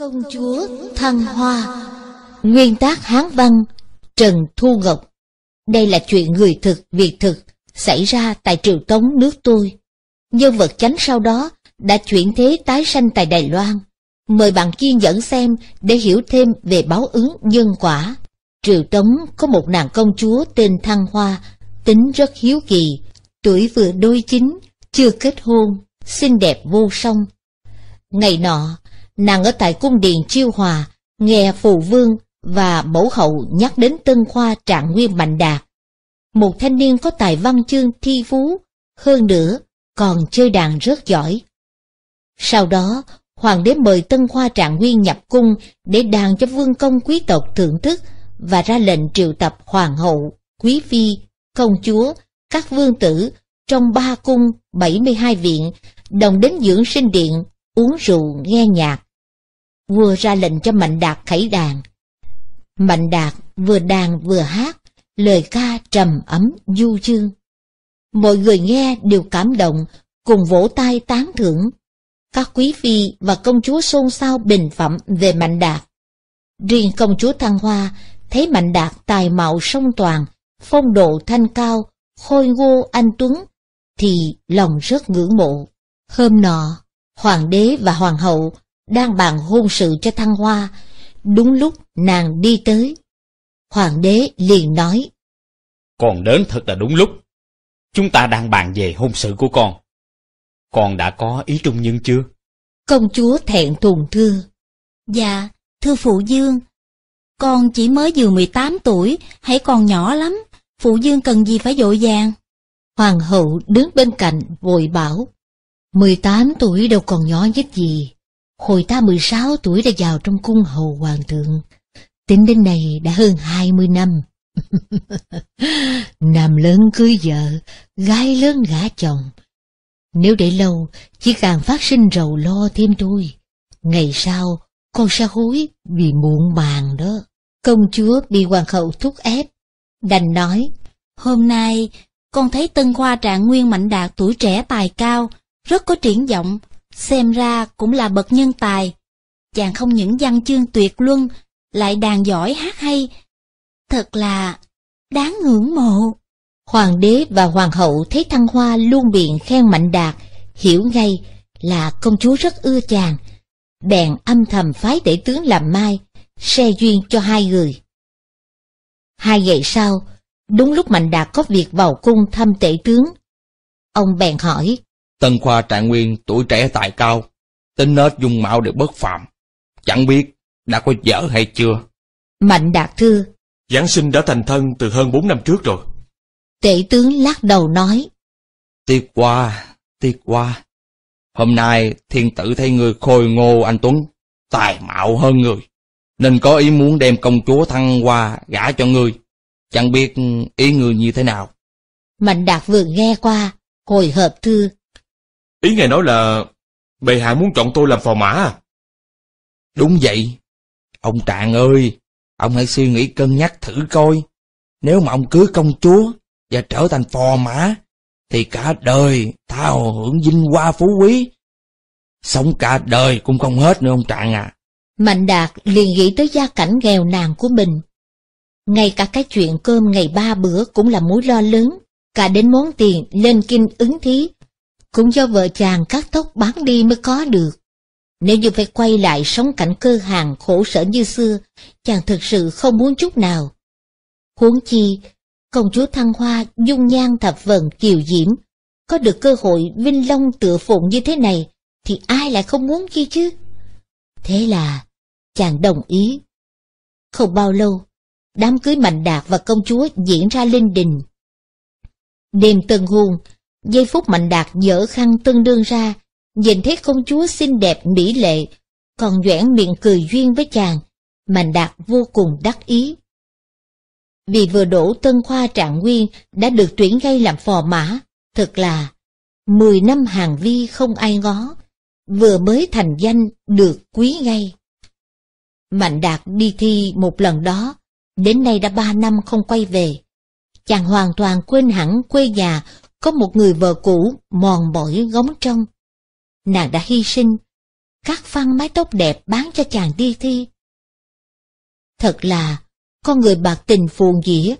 Công chúa Thăng Hoa Nguyên tác Hán Văn Trần Thu Ngọc Đây là chuyện người thực, việc thực xảy ra tại triều Tống nước tôi. Nhân vật chánh sau đó đã chuyển thế tái sanh tại Đài Loan. Mời bạn kiên dẫn xem để hiểu thêm về báo ứng nhân quả. Triều Tống có một nàng công chúa tên Thăng Hoa, tính rất hiếu kỳ, tuổi vừa đôi chính chưa kết hôn, xinh đẹp vô song. Ngày nọ, Nàng ở tại cung điện Chiêu Hòa, nghe Phù Vương và Mẫu Hậu nhắc đến Tân Khoa Trạng Nguyên Mạnh Đạt. Một thanh niên có tài văn chương thi phú, hơn nữa còn chơi đàn rất giỏi. Sau đó, hoàng đế mời Tân Khoa Trạng Nguyên nhập cung để đàn cho vương công quý tộc thưởng thức và ra lệnh triệu tập hoàng hậu, quý phi, công chúa, các vương tử trong ba cung bảy mươi hai viện, đồng đến dưỡng sinh điện, uống rượu nghe nhạc vua ra lệnh cho Mạnh Đạt khẩy đàn. Mạnh Đạt vừa đàn vừa hát, lời ca trầm ấm du dương. Mọi người nghe đều cảm động, cùng vỗ tay tán thưởng. Các quý phi và công chúa xôn xao bình phẩm về Mạnh Đạt. Riêng công chúa Thăng Hoa thấy Mạnh Đạt tài mạo song toàn, phong độ thanh cao, khôi ngô anh tuấn, thì lòng rất ngưỡng mộ. Hôm nọ, hoàng đế và hoàng hậu đang bàn hôn sự cho Thăng Hoa. Đúng lúc nàng đi tới, hoàng đế liền nói. Con đến thật là đúng lúc. Chúng ta đang bàn về hôn sự của con. Con đã có ý trung nhân chưa? Công chúa thẹn thùng thưa. Dạ, thưa phụ dương, con chỉ mới vừa mười tám tuổi, hãy còn nhỏ lắm, phụ dương cần gì phải vội vàng. Hoàng hậu đứng bên cạnh vội bảo, Mười tám tuổi đâu còn nhỏ nhất gì, Hồi ta 16 tuổi đã vào trong cung hầu hoàng thượng. Tính đến nay đã hơn 20 năm. Nam lớn cưới vợ, gái lớn gả chồng. Nếu để lâu, chỉ càng phát sinh rầu lo thêm tôi. Ngày sau, con sẽ hối vì muộn màng đó. Công chúa bị hoàng hậu thúc ép, đành nói, hôm nay con thấy tân khoa trạng nguyên mạnh đạt tuổi trẻ tài cao, rất có triển vọng, Xem ra cũng là bậc nhân tài, chàng không những văn chương tuyệt luân, lại đàn giỏi hát hay. Thật là đáng ngưỡng mộ. Hoàng đế và hoàng hậu thấy Thăng Hoa luôn miệng khen Mạnh Đạt, hiểu ngay là công chúa rất ưa chàng. Bèn âm thầm phái tể tướng làm mai, xe duyên cho hai người. Hai ngày sau, đúng lúc Mạnh Đạt có việc vào cung thăm tể tướng. Ông bèn hỏi, Tân khoa trạng nguyên tuổi trẻ tài cao, tính nết dung mạo đều bất phạm. Chẳng biết đã có vợ hay chưa. Mạnh Đạt thư Giáng sinh đã thành thân từ hơn 4 năm trước rồi. Tể tướng lắc đầu nói. Tiếc qua, tiếc qua. Hôm nay thiên tử thấy người khôi ngô anh Tuấn, tài mạo hơn người. Nên có ý muốn đem công chúa thăng qua gả cho người. Chẳng biết ý người như thế nào. Mạnh Đạt vừa nghe qua, hồi hộp thư Ý ngài nói là bệ hạ muốn chọn tôi làm phò mã à? Đúng vậy. Ông Trạng ơi, ông hãy suy nghĩ cân nhắc thử coi. Nếu mà ông cưới công chúa và trở thành phò mã, thì cả đời thao hưởng vinh hoa phú quý. Sống cả đời cũng không hết nữa ông Trạng à. Mạnh Đạt liền nghĩ tới gia cảnh nghèo nàn của mình. Ngay cả cái chuyện cơm ngày ba bữa cũng là mối lo lớn, cả đến món tiền lên kinh ứng thí cũng do vợ chàng cắt tóc bán đi mới có được. Nếu như phải quay lại sống cảnh cơ hàng khổ sở như xưa, chàng thực sự không muốn chút nào. Huống chi, công chúa Thăng Hoa dung nhan thập vần kiều diễm, có được cơ hội vinh long tựa phụng như thế này, thì ai lại không muốn chi chứ? Thế là, chàng đồng ý. Không bao lâu, đám cưới Mạnh Đạt và công chúa diễn ra linh đình. Đêm tân hôn, Giây phút Mạnh Đạt dở khăn tương đương ra, nhìn thấy công chúa xinh đẹp mỹ lệ, còn doãn miệng cười duyên với chàng, Mạnh Đạt vô cùng đắc ý. Vì vừa đổ tân khoa trạng nguyên đã được tuyển ngay làm phò mã, thật là mười năm hàng vi không ai ngó, vừa mới thành danh được quý ngay. Mạnh Đạt đi thi một lần đó, đến nay đã ba năm không quay về. Chàng hoàn toàn quên hẳn quê nhà có một người vợ cũ mòn mỏi gống trân. Nàng đã hy sinh, cắt phăng mái tóc đẹp bán cho chàng đi thi. Thật là, con người bạc tình phù dĩa,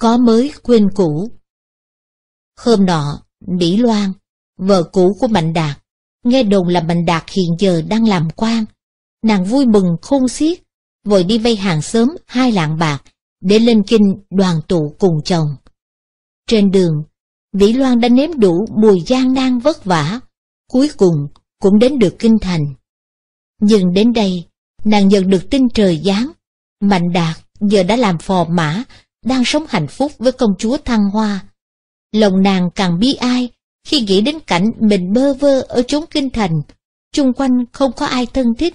có mới quên cũ. Hôm nọ, Mỹ Loan, vợ cũ của Mạnh Đạt, nghe đồn là Mạnh Đạt hiện giờ đang làm quan. Nàng vui mừng khôn xiết, vội đi vay hàng sớm hai lạng bạc để lên kinh đoàn tụ cùng chồng. Trên đường, Vĩ Loan đã nếm đủ mùi gian nan vất vả, cuối cùng cũng đến được kinh thành. Nhưng đến đây, nàng nhận được tin trời giáng, Mạnh Đạt giờ đã làm phò mã, đang sống hạnh phúc với công chúa Thăng Hoa. Lòng nàng càng bi ai khi nghĩ đến cảnh mình bơ vơ ở chốn kinh thành, chung quanh không có ai thân thích.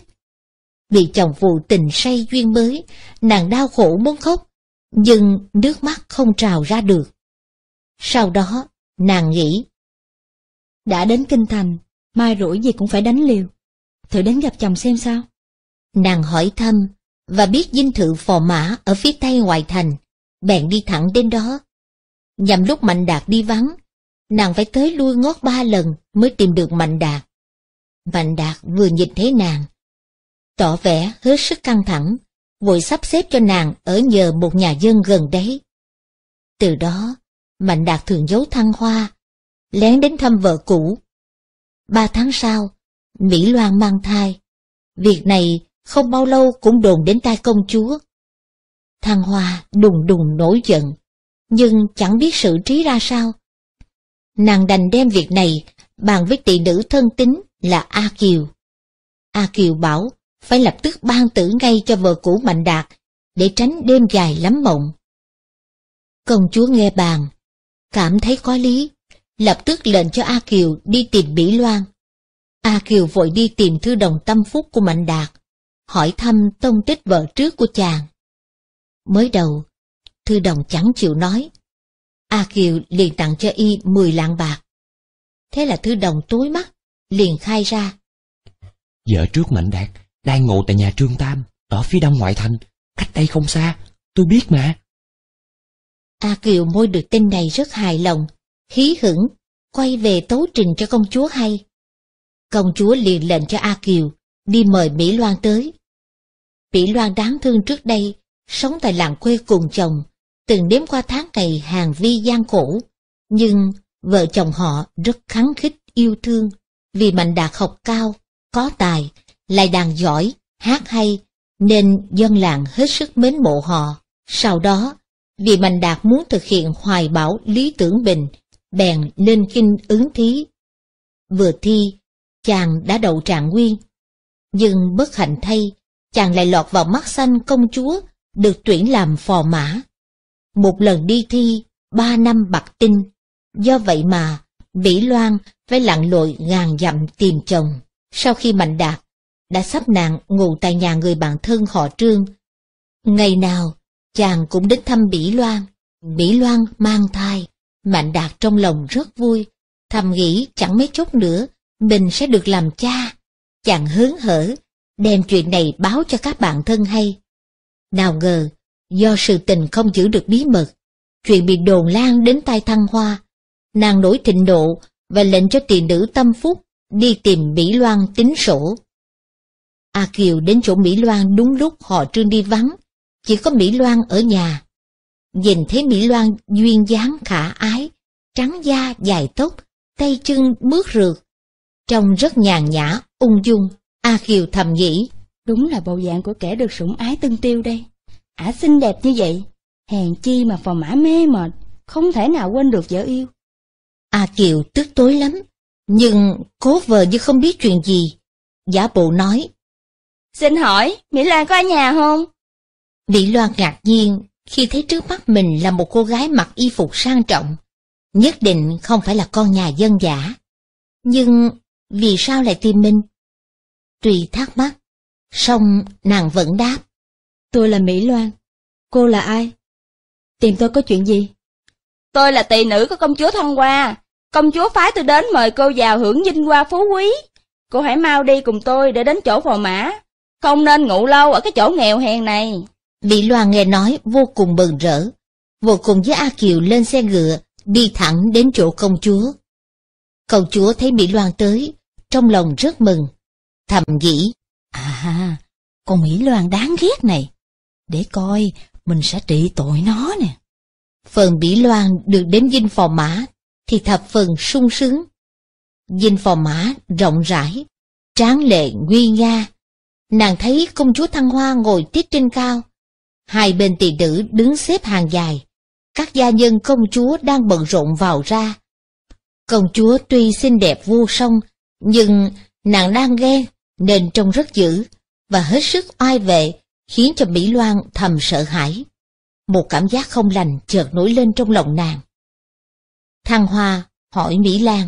Bị chồng phụ tình say duyên mới, nàng đau khổ muốn khóc, nhưng nước mắt không trào ra được. Sau đó, nàng nghĩ. Đã đến Kinh Thành, mai rủi gì cũng phải đánh liều. Thử đến gặp chồng xem sao. Nàng hỏi thăm, và biết dinh thự phò mã ở phía tây ngoại thành, bèn đi thẳng đến đó. Nhằm lúc Mạnh Đạt đi vắng, nàng phải tới lui ngót ba lần mới tìm được Mạnh Đạt. Mạnh Đạt vừa nhìn thấy nàng, tỏ vẻ hết sức căng thẳng, vội sắp xếp cho nàng ở nhờ một nhà dân gần đấy. Từ đó, Mạnh Đạt thường giấu thăng hoa, lén đến thăm vợ cũ. Ba tháng sau, Mỹ Loan mang thai. Việc này không bao lâu cũng đồn đến tai công chúa. Thăng hoa đùng đùng nổi giận, nhưng chẳng biết sự trí ra sao. Nàng đành đem việc này bàn với tỷ nữ thân tính là A Kiều. A Kiều bảo phải lập tức ban tử ngay cho vợ cũ Mạnh Đạt để tránh đêm dài lắm mộng. Công chúa nghe bàn, cảm thấy có lý, lập tức lệnh cho A Kiều đi tìm Bỉ Loan. A Kiều vội đi tìm thư đồng tâm phúc của Mạnh Đạt, hỏi thăm tông tích vợ trước của chàng. Mới đầu, thư đồng chẳng chịu nói. A Kiều liền tặng cho y 10 lạng bạc. Thế là thư đồng tối mắt, liền khai ra. Vợ trước Mạnh Đạt đang ngủ tại nhà Trương Tam, ở phía đông ngoại thành, cách đây không xa, tôi biết mà. A Kiều môi được tin này rất hài lòng, khí hửng, quay về tố trình cho công chúa hay. Công chúa liền lệnh cho A Kiều, đi mời Mỹ Loan tới. Mỹ Loan đáng thương trước đây, sống tại làng quê cùng chồng, từng đếm qua tháng ngày hàng vi gian khổ, nhưng vợ chồng họ rất kháng khích yêu thương, vì mạnh đạt học cao, có tài, lại đàn giỏi, hát hay, nên dân làng hết sức mến mộ họ. Sau đó, vì Mạnh Đạt muốn thực hiện hoài bảo lý tưởng bình, bèn lên kinh ứng thí. Vừa thi, chàng đã đậu trạng nguyên. Nhưng bất hạnh thay, chàng lại lọt vào mắt xanh công chúa, được tuyển làm phò mã. Một lần đi thi, ba năm bạc tinh. Do vậy mà, Bỉ Loan phải lặn lội ngàn dặm tìm chồng. Sau khi Mạnh Đạt, đã sắp nạn ngủ tại nhà người bạn thân họ Trương. Ngày nào, Chàng cũng đến thăm Bỉ Loan, Bỉ Loan mang thai, Mạnh Đạt trong lòng rất vui, thầm nghĩ chẳng mấy chốc nữa mình sẽ được làm cha. Chàng hớn hở, đem chuyện này báo cho các bạn thân hay. Nào ngờ, do sự tình không giữ được bí mật, chuyện bị đồn lan đến tai Thăng Hoa. Nàng nổi thịnh Độ và lệnh cho tiền nữ tâm phúc đi tìm Mỹ Loan tính sổ. A Kiều đến chỗ Mỹ Loan đúng lúc họ trương đi vắng, chỉ có Mỹ Loan ở nhà. Nhìn thấy Mỹ Loan duyên dáng khả ái, trắng da dài tóc, tay chân bước rượt. Trông rất nhàn nhã, ung dung, A Kiều thầm nghĩ. Đúng là bộ dạng của kẻ được sủng ái tân tiêu đây. Ả xinh đẹp như vậy, hèn chi mà phò mã mê mệt, không thể nào quên được vợ yêu. A Kiều tức tối lắm, nhưng cố vờ như không biết chuyện gì. Giả bộ nói. Xin hỏi, Mỹ loan có ở nhà không? Mỹ Loan ngạc nhiên khi thấy trước mắt mình là một cô gái mặc y phục sang trọng, nhất định không phải là con nhà dân giả. Nhưng vì sao lại tìm mình? Tùy thắc mắc, song nàng vẫn đáp. Tôi là Mỹ Loan, cô là ai? Tìm tôi có chuyện gì? Tôi là tỳ nữ của công chúa Thông Hoa, công chúa phái tôi đến mời cô vào hưởng vinh hoa phú quý. Cô hãy mau đi cùng tôi để đến chỗ phò mã, không nên ngủ lâu ở cái chỗ nghèo hèn này bị Loan nghe nói vô cùng bừng rỡ, vô cùng với A Kiều lên xe ngựa, đi thẳng đến chỗ công chúa. Công chúa thấy Mỹ Loan tới, trong lòng rất mừng, thầm nghĩ, à, con Mỹ Loan đáng ghét này, để coi mình sẽ trị tội nó nè. Phần Mỹ Loan được đến dinh phò mã thì thập phần sung sướng. Dinh phò mã rộng rãi, tráng lệ nguy nga. Nàng thấy công chúa Thăng Hoa ngồi tiết trên cao, Hai bên tỳ nữ đứng xếp hàng dài. Các gia nhân công chúa đang bận rộn vào ra. Công chúa tuy xinh đẹp vô song, nhưng nàng đang ghen nên trông rất dữ và hết sức oai vệ khiến cho Mỹ Loan thầm sợ hãi. Một cảm giác không lành chợt nổi lên trong lòng nàng. Thăng Hoa hỏi Mỹ Lan.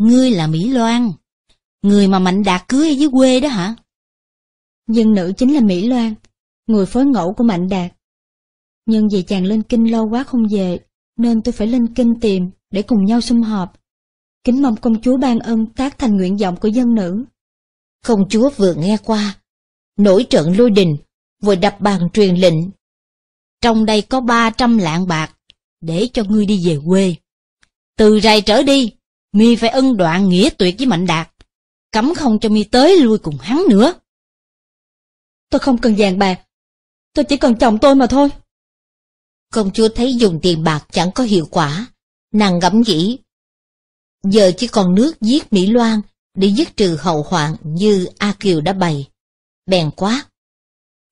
Ngươi là Mỹ Loan, người mà Mạnh Đạt cưới ở dưới quê đó hả? Dân nữ chính là Mỹ Loan, người phối ngẫu của Mạnh Đạt. Nhưng vì chàng lên kinh lâu quá không về, nên tôi phải lên kinh tìm để cùng nhau sum họp. Kính mong công chúa ban ân tác thành nguyện vọng của dân nữ. Công chúa vừa nghe qua, nổi trận lôi đình, vừa đập bàn truyền lệnh. Trong đây có ba trăm lạng bạc, để cho ngươi đi về quê. Từ rày trở đi, mi phải ân đoạn nghĩa tuyệt với Mạnh Đạt, cấm không cho mi tới lui cùng hắn nữa. Tôi không cần vàng bạc, Tôi chỉ cần chồng tôi mà thôi. Công chúa thấy dùng tiền bạc chẳng có hiệu quả. Nàng ngẫm nghĩ. Giờ chỉ còn nước giết Mỹ Loan để giết trừ hậu hoạn như A Kiều đã bày. Bèn quá.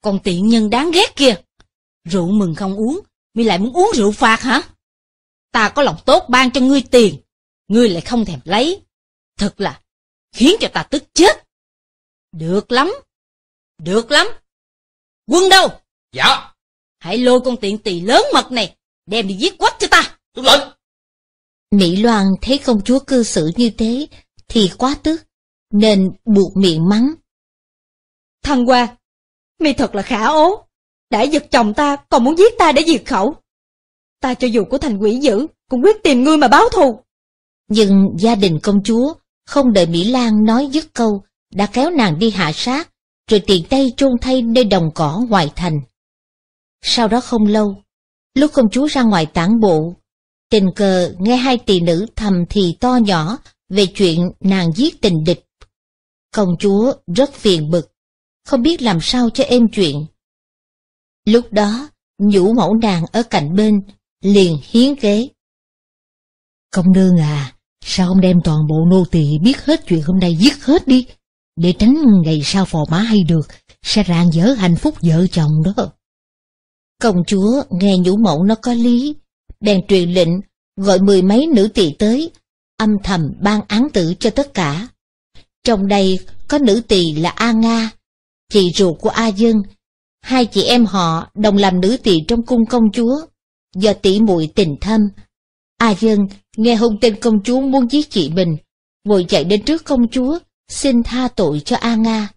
Con tiện nhân đáng ghét kia, Rượu mừng không uống, mi lại muốn uống rượu phạt hả? Ta có lòng tốt ban cho ngươi tiền, ngươi lại không thèm lấy. Thật là khiến cho ta tức chết. Được lắm, được lắm. Quân đâu? Dạ. Hãy lôi con tiện tỳ lớn mật này, đem đi giết quách cho ta. Đúng lệnh. Mỹ Loan thấy công chúa cư xử như thế, thì quá tức, nên buộc miệng mắng. Thằng qua, mi thật là khả ố, đã giật chồng ta còn muốn giết ta để diệt khẩu. Ta cho dù của thành quỷ dữ, cũng quyết tìm ngươi mà báo thù. Nhưng gia đình công chúa không đợi Mỹ Lan nói dứt câu, đã kéo nàng đi hạ sát, rồi tiện tay chôn thay nơi đồng cỏ ngoài thành. Sau đó không lâu, lúc công chúa ra ngoài tản bộ, tình cờ nghe hai tỷ nữ thầm thì to nhỏ về chuyện nàng giết tình địch. Công chúa rất phiền bực, không biết làm sao cho êm chuyện. Lúc đó, nhũ mẫu nàng ở cạnh bên, liền hiến kế. Công nương à, sao không đem toàn bộ nô tỳ biết hết chuyện hôm nay giết hết đi, để tránh ngày sau phò má hay được, sẽ rạng dở hạnh phúc vợ chồng đó. Công chúa nghe nhũ mẫu nó có lý, bèn truyền lệnh gọi mười mấy nữ tỳ tới, âm thầm ban án tử cho tất cả. Trong đây có nữ tỳ là A Nga, chị ruột của A Dân, hai chị em họ đồng làm nữ tỳ trong cung công chúa, do tỷ muội tình thâm. A Dân nghe hung tên công chúa muốn giết chị mình, vội chạy đến trước công chúa, xin tha tội cho A Nga.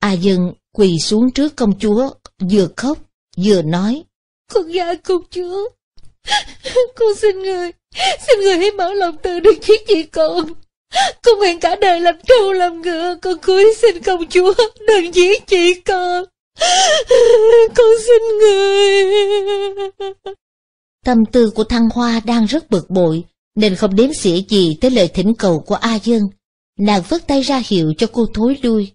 A Dân quỳ xuống trước công chúa, vừa khóc vừa nói. Con gái con chúa, con xin người, xin người hãy mở lòng từ đừng giết chị con. Con nguyện cả đời làm trâu làm ngựa, con cúi xin công chúa, đừng giết chị con. Con xin người. Tâm tư của Thăng Hoa đang rất bực bội, nên không đếm xỉa gì tới lời thỉnh cầu của A Dương. Nàng vứt tay ra hiệu cho cô thối lui.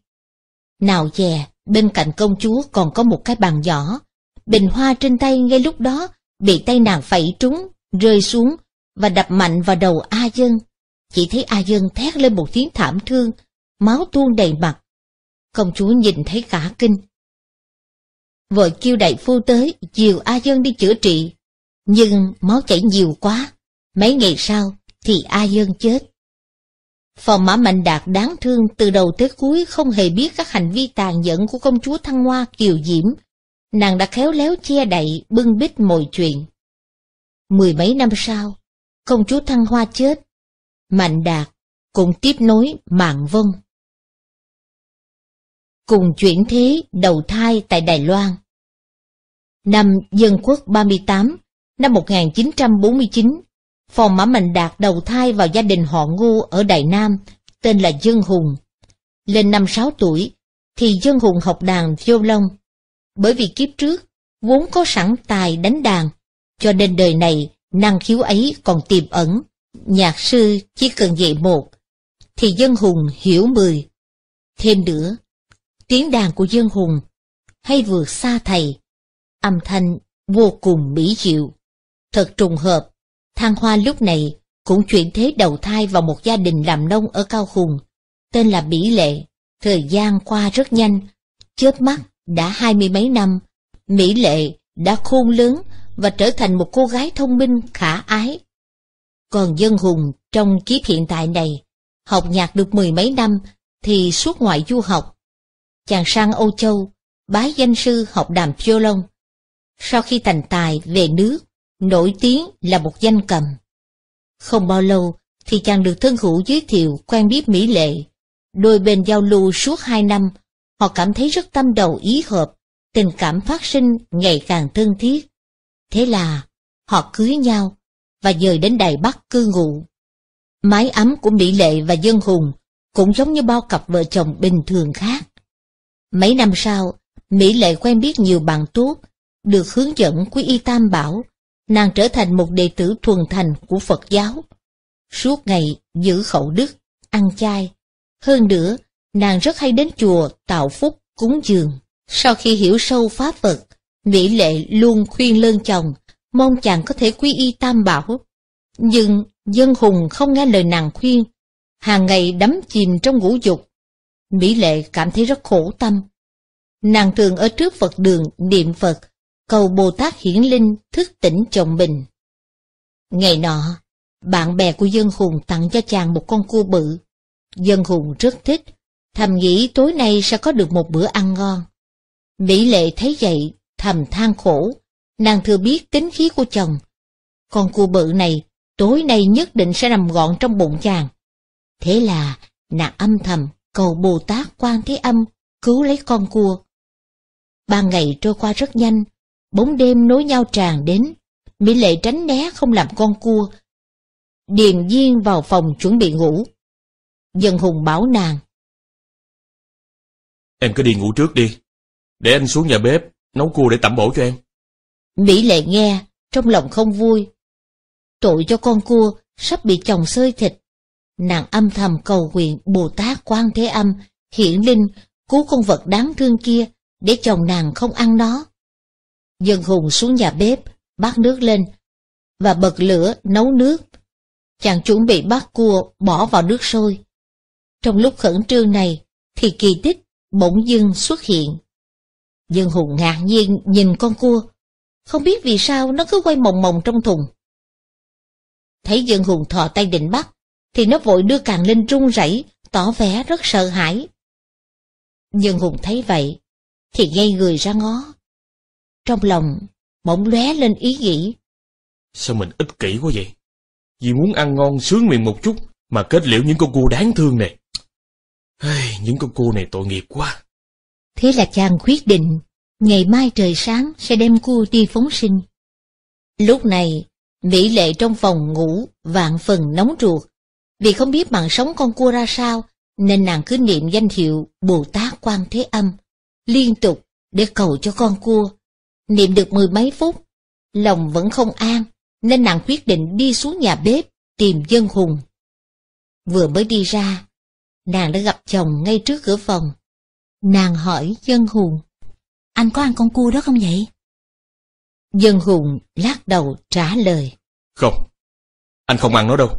Nào dè, bên cạnh công chúa còn có một cái bàn nhỏ, Bình hoa trên tay ngay lúc đó bị tay nàng phẩy trúng, rơi xuống và đập mạnh vào đầu A Dân. Chỉ thấy A Dân thét lên một tiếng thảm thương, máu tuôn đầy mặt. Công chúa nhìn thấy cả kinh. Vội kêu đại phu tới, dìu A Dân đi chữa trị. Nhưng máu chảy nhiều quá, mấy ngày sau thì A Dân chết. Phòng mã mạnh đạt đáng thương từ đầu tới cuối không hề biết các hành vi tàn nhẫn của công chúa Thăng Hoa Kiều Diễm nàng đã khéo léo che đậy bưng bít mọi chuyện. Mười mấy năm sau, công chúa Thăng Hoa chết, Mạnh Đạt cũng tiếp nối Mạng Vân. Cùng chuyển thế đầu thai tại Đài Loan. Năm Dân Quốc 38, năm 1949, phòng mã Mạnh Đạt đầu thai vào gia đình họ Ngô ở Đài Nam, tên là Dân Hùng. Lên năm 6 tuổi, thì Dân Hùng học đàn violon bởi vì kiếp trước vốn có sẵn tài đánh đàn, cho nên đời này năng khiếu ấy còn tiềm ẩn. Nhạc sư chỉ cần dạy một, thì dân hùng hiểu mười. Thêm nữa, tiếng đàn của dân hùng hay vượt xa thầy, âm thanh vô cùng mỹ diệu. Thật trùng hợp, Thang Hoa lúc này cũng chuyển thế đầu thai vào một gia đình làm nông ở Cao Hùng, tên là Bỉ Lệ. Thời gian qua rất nhanh, chớp mắt đã hai mươi mấy năm, Mỹ Lệ đã khôn lớn và trở thành một cô gái thông minh khả ái. Còn Dân Hùng trong kiếp hiện tại này, học nhạc được mười mấy năm thì suốt ngoại du học. Chàng sang Âu Châu, bái danh sư học đàm violon. Sau khi thành tài về nước, nổi tiếng là một danh cầm. Không bao lâu thì chàng được thân hữu giới thiệu quen biết Mỹ Lệ. Đôi bên giao lưu suốt hai năm họ cảm thấy rất tâm đầu ý hợp, tình cảm phát sinh ngày càng thân thiết. Thế là họ cưới nhau và dời đến Đài Bắc cư ngụ. Mái ấm của Mỹ Lệ và Dân Hùng cũng giống như bao cặp vợ chồng bình thường khác. Mấy năm sau, Mỹ Lệ quen biết nhiều bạn tốt, được hướng dẫn quý y tam bảo, nàng trở thành một đệ tử thuần thành của Phật giáo. Suốt ngày giữ khẩu đức, ăn chay. Hơn nữa, nàng rất hay đến chùa tạo phúc cúng dường. Sau khi hiểu sâu pháp Phật, Mỹ Lệ luôn khuyên lơn chồng, mong chàng có thể quy y tam bảo. Nhưng dân hùng không nghe lời nàng khuyên, hàng ngày đắm chìm trong ngũ dục. Mỹ Lệ cảm thấy rất khổ tâm. Nàng thường ở trước Phật đường niệm Phật, cầu Bồ Tát hiển linh thức tỉnh chồng mình. Ngày nọ, bạn bè của dân hùng tặng cho chàng một con cua bự. Dân hùng rất thích, thầm nghĩ tối nay sẽ có được một bữa ăn ngon. Mỹ Lệ thấy vậy, thầm than khổ, nàng thừa biết tính khí của chồng. Con cua bự này, tối nay nhất định sẽ nằm gọn trong bụng chàng. Thế là, nàng âm thầm cầu Bồ Tát Quan Thế Âm cứu lấy con cua. Ba ngày trôi qua rất nhanh, bóng đêm nối nhau tràn đến, Mỹ Lệ tránh né không làm con cua. Điềm Viên vào phòng chuẩn bị ngủ. Dân Hùng bảo nàng Em cứ đi ngủ trước đi. Để anh xuống nhà bếp, nấu cua để tẩm bổ cho em. Mỹ Lệ nghe, trong lòng không vui. Tội cho con cua, sắp bị chồng xơi thịt. Nàng âm thầm cầu nguyện Bồ Tát Quan Thế Âm, hiển linh, cứu con vật đáng thương kia, để chồng nàng không ăn nó. Dân Hùng xuống nhà bếp, bắt nước lên, và bật lửa nấu nước. Chàng chuẩn bị bắt cua bỏ vào nước sôi. Trong lúc khẩn trương này, thì kỳ tích bỗng dưng xuất hiện. Dương Hùng ngạc nhiên nhìn con cua, không biết vì sao nó cứ quay mồng mồng trong thùng. Thấy Dương Hùng thò tay định bắt, thì nó vội đưa càng lên run rẩy, tỏ vẻ rất sợ hãi. Dương Hùng thấy vậy, thì ngay người ra ngó. Trong lòng, bỗng lóe lên ý nghĩ. Sao mình ích kỷ quá vậy? Vì muốn ăn ngon sướng miệng một chút, mà kết liễu những con cua đáng thương này những con cua này tội nghiệp quá. Thế là chàng quyết định, ngày mai trời sáng sẽ đem cua đi phóng sinh. Lúc này, Mỹ Lệ trong phòng ngủ, vạn phần nóng ruột. Vì không biết mạng sống con cua ra sao, nên nàng cứ niệm danh hiệu Bồ Tát Quan Thế Âm, liên tục để cầu cho con cua. Niệm được mười mấy phút, lòng vẫn không an, nên nàng quyết định đi xuống nhà bếp tìm dân hùng. Vừa mới đi ra, Nàng đã gặp chồng ngay trước cửa phòng. Nàng hỏi dân hùng, anh có ăn con cua đó không vậy? Dân hùng lắc đầu trả lời. Không, anh không ăn nó đâu.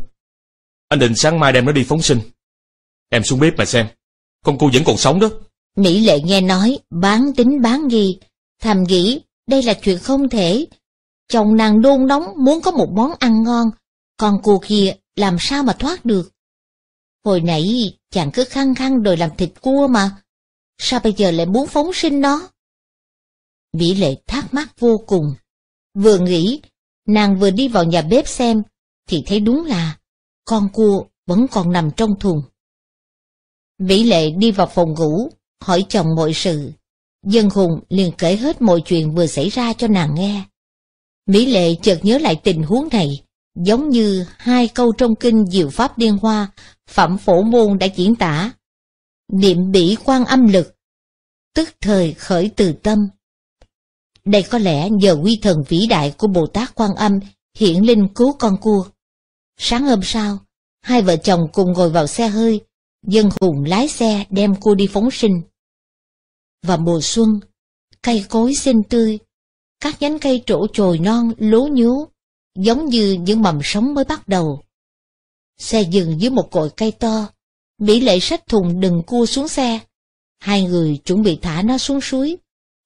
Anh định sáng mai đem nó đi phóng sinh. Em xuống bếp mà xem, con cua vẫn còn sống đó. Mỹ Lệ nghe nói, bán tính bán nghi, thầm nghĩ đây là chuyện không thể. Chồng nàng đôn nóng muốn có một món ăn ngon, còn cua kia làm sao mà thoát được. Hồi nãy chàng cứ khăng khăng đòi làm thịt cua mà, sao bây giờ lại muốn phóng sinh nó? Mỹ Lệ thắc mắc vô cùng. Vừa nghĩ, nàng vừa đi vào nhà bếp xem, thì thấy đúng là con cua vẫn còn nằm trong thùng. Mỹ Lệ đi vào phòng ngủ, hỏi chồng mọi sự. Dân Hùng liền kể hết mọi chuyện vừa xảy ra cho nàng nghe. Mỹ Lệ chợt nhớ lại tình huống này, giống như hai câu trong kinh Diệu Pháp Liên Hoa, Phẩm Phổ Môn đã diễn tả. Niệm bỉ quan âm lực, tức thời khởi từ tâm. Đây có lẽ nhờ quy thần vĩ đại của Bồ Tát Quan Âm hiện linh cứu con cua. Sáng hôm sau, hai vợ chồng cùng ngồi vào xe hơi, dân hùng lái xe đem cua đi phóng sinh. Và mùa xuân, cây cối xinh tươi, các nhánh cây trổ chồi non lố nhú giống như những mầm sống mới bắt đầu. Xe dừng dưới một cội cây to, Mỹ lệ sách thùng đừng cua xuống xe. Hai người chuẩn bị thả nó xuống suối.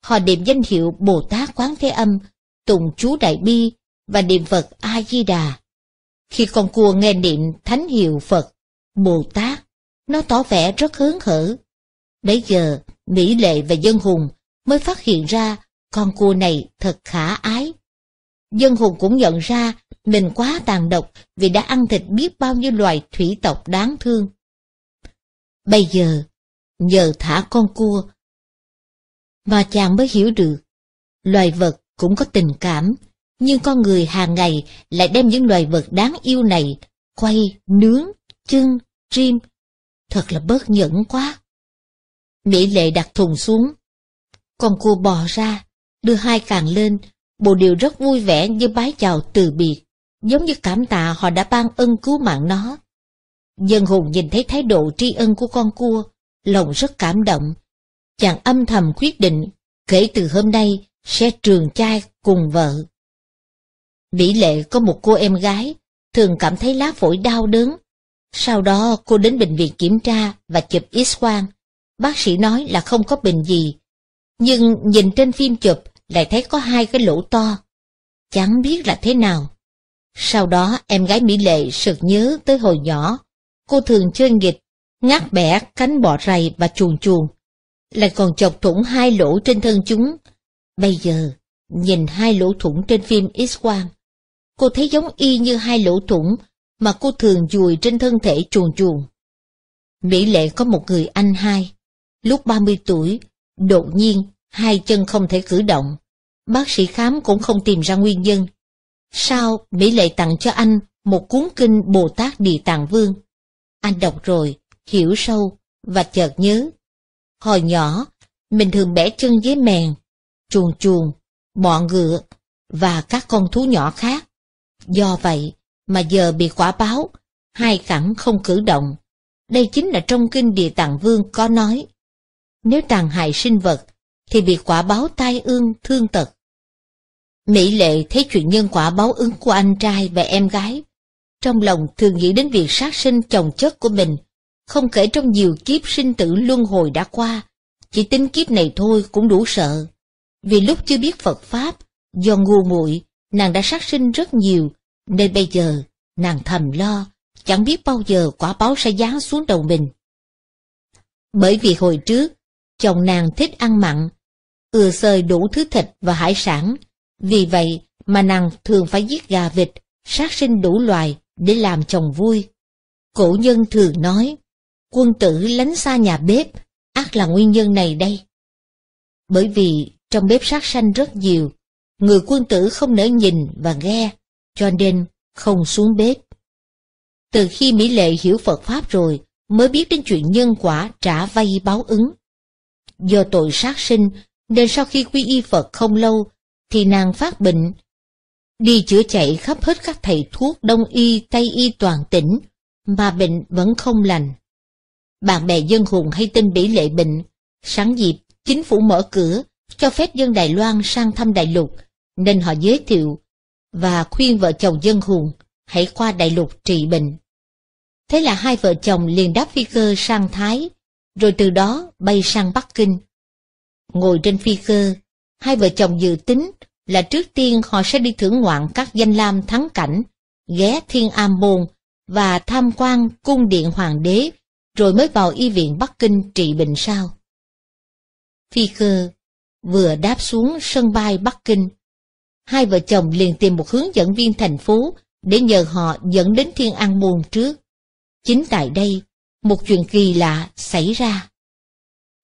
Họ niệm danh hiệu Bồ Tát Quán Thế Âm, Tùng Chú Đại Bi và niệm Phật A-di-đà. Khi con cua nghe niệm Thánh hiệu Phật, Bồ Tát, nó tỏ vẻ rất hớn hở. Đấy giờ, Mỹ Lệ và Dân Hùng mới phát hiện ra con cua này thật khả ái. Dân hùng cũng nhận ra mình quá tàn độc vì đã ăn thịt biết bao nhiêu loài thủy tộc đáng thương. Bây giờ, nhờ thả con cua, mà chàng mới hiểu được, loài vật cũng có tình cảm, nhưng con người hàng ngày lại đem những loài vật đáng yêu này quay, nướng, chưng, rim. Thật là bớt nhẫn quá. Mỹ Lệ đặt thùng xuống. Con cua bò ra, đưa hai càng lên, bộ điều rất vui vẻ như bái chào từ biệt, giống như cảm tạ họ đã ban ân cứu mạng nó. Dân hùng nhìn thấy thái độ tri ân của con cua, lòng rất cảm động. Chàng âm thầm quyết định, kể từ hôm nay sẽ trường trai cùng vợ. Mỹ Lệ có một cô em gái, thường cảm thấy lá phổi đau đớn. Sau đó cô đến bệnh viện kiểm tra và chụp x-quang. Bác sĩ nói là không có bệnh gì. Nhưng nhìn trên phim chụp lại thấy có hai cái lỗ to. Chẳng biết là thế nào. Sau đó em gái Mỹ Lệ sực nhớ tới hồi nhỏ. Cô thường chơi nghịch, ngắt bẻ cánh bọ rầy và chuồn chuồn. Lại còn chọc thủng hai lỗ trên thân chúng. Bây giờ, nhìn hai lỗ thủng trên phim X-Quang. Cô thấy giống y như hai lỗ thủng mà cô thường dùi trên thân thể chuồn chuồn. Mỹ Lệ có một người anh hai. Lúc 30 tuổi, đột nhiên hai chân không thể cử động. Bác sĩ khám cũng không tìm ra nguyên nhân. Sao Mỹ Lệ tặng cho anh một cuốn kinh Bồ Tát Địa Tạng Vương? Anh đọc rồi, hiểu sâu và chợt nhớ. Hồi nhỏ, mình thường bẻ chân với mèn, chuồn chuồn, bọ ngựa và các con thú nhỏ khác. Do vậy mà giờ bị quả báo, hai cẳng không cử động. Đây chính là trong kinh Địa Tạng Vương có nói. Nếu tàn hại sinh vật, thì bị quả báo tai ương thương tật. Mỹ Lệ thấy chuyện nhân quả báo ứng của anh trai và em gái. Trong lòng thường nghĩ đến việc sát sinh chồng chất của mình, không kể trong nhiều kiếp sinh tử luân hồi đã qua, chỉ tính kiếp này thôi cũng đủ sợ. Vì lúc chưa biết Phật Pháp, do ngu muội nàng đã sát sinh rất nhiều, nên bây giờ nàng thầm lo, chẳng biết bao giờ quả báo sẽ giáng xuống đầu mình. Bởi vì hồi trước, chồng nàng thích ăn mặn, ưa sơi đủ thứ thịt và hải sản. Vì vậy mà nàng thường phải giết gà vịt, sát sinh đủ loài để làm chồng vui. Cổ nhân thường nói, quân tử lánh xa nhà bếp, ác là nguyên nhân này đây. Bởi vì trong bếp sát sanh rất nhiều, người quân tử không nỡ nhìn và nghe, cho nên không xuống bếp. Từ khi Mỹ Lệ hiểu Phật Pháp rồi, mới biết đến chuyện nhân quả trả vay báo ứng. Do tội sát sinh nên sau khi quy y Phật không lâu, thì nàng phát bệnh. Đi chữa chạy khắp hết các thầy thuốc đông y, tây y toàn tỉnh, mà bệnh vẫn không lành. Bạn bè dân hùng hay tin bỉ lệ bệnh, sáng dịp, chính phủ mở cửa, cho phép dân Đài Loan sang thăm Đại Lục, nên họ giới thiệu và khuyên vợ chồng dân hùng hãy qua Đại Lục trị bệnh. Thế là hai vợ chồng liền đáp phi cơ sang Thái, rồi từ đó bay sang Bắc Kinh, ngồi trên phi cơ. Hai vợ chồng dự tính là trước tiên họ sẽ đi thưởng ngoạn các danh lam thắng cảnh, ghé Thiên Am Môn và tham quan cung điện hoàng đế, rồi mới vào y viện Bắc Kinh trị bệnh sao. Phi cơ vừa đáp xuống sân bay Bắc Kinh, hai vợ chồng liền tìm một hướng dẫn viên thành phố để nhờ họ dẫn đến Thiên An Môn trước. Chính tại đây, một chuyện kỳ lạ xảy ra.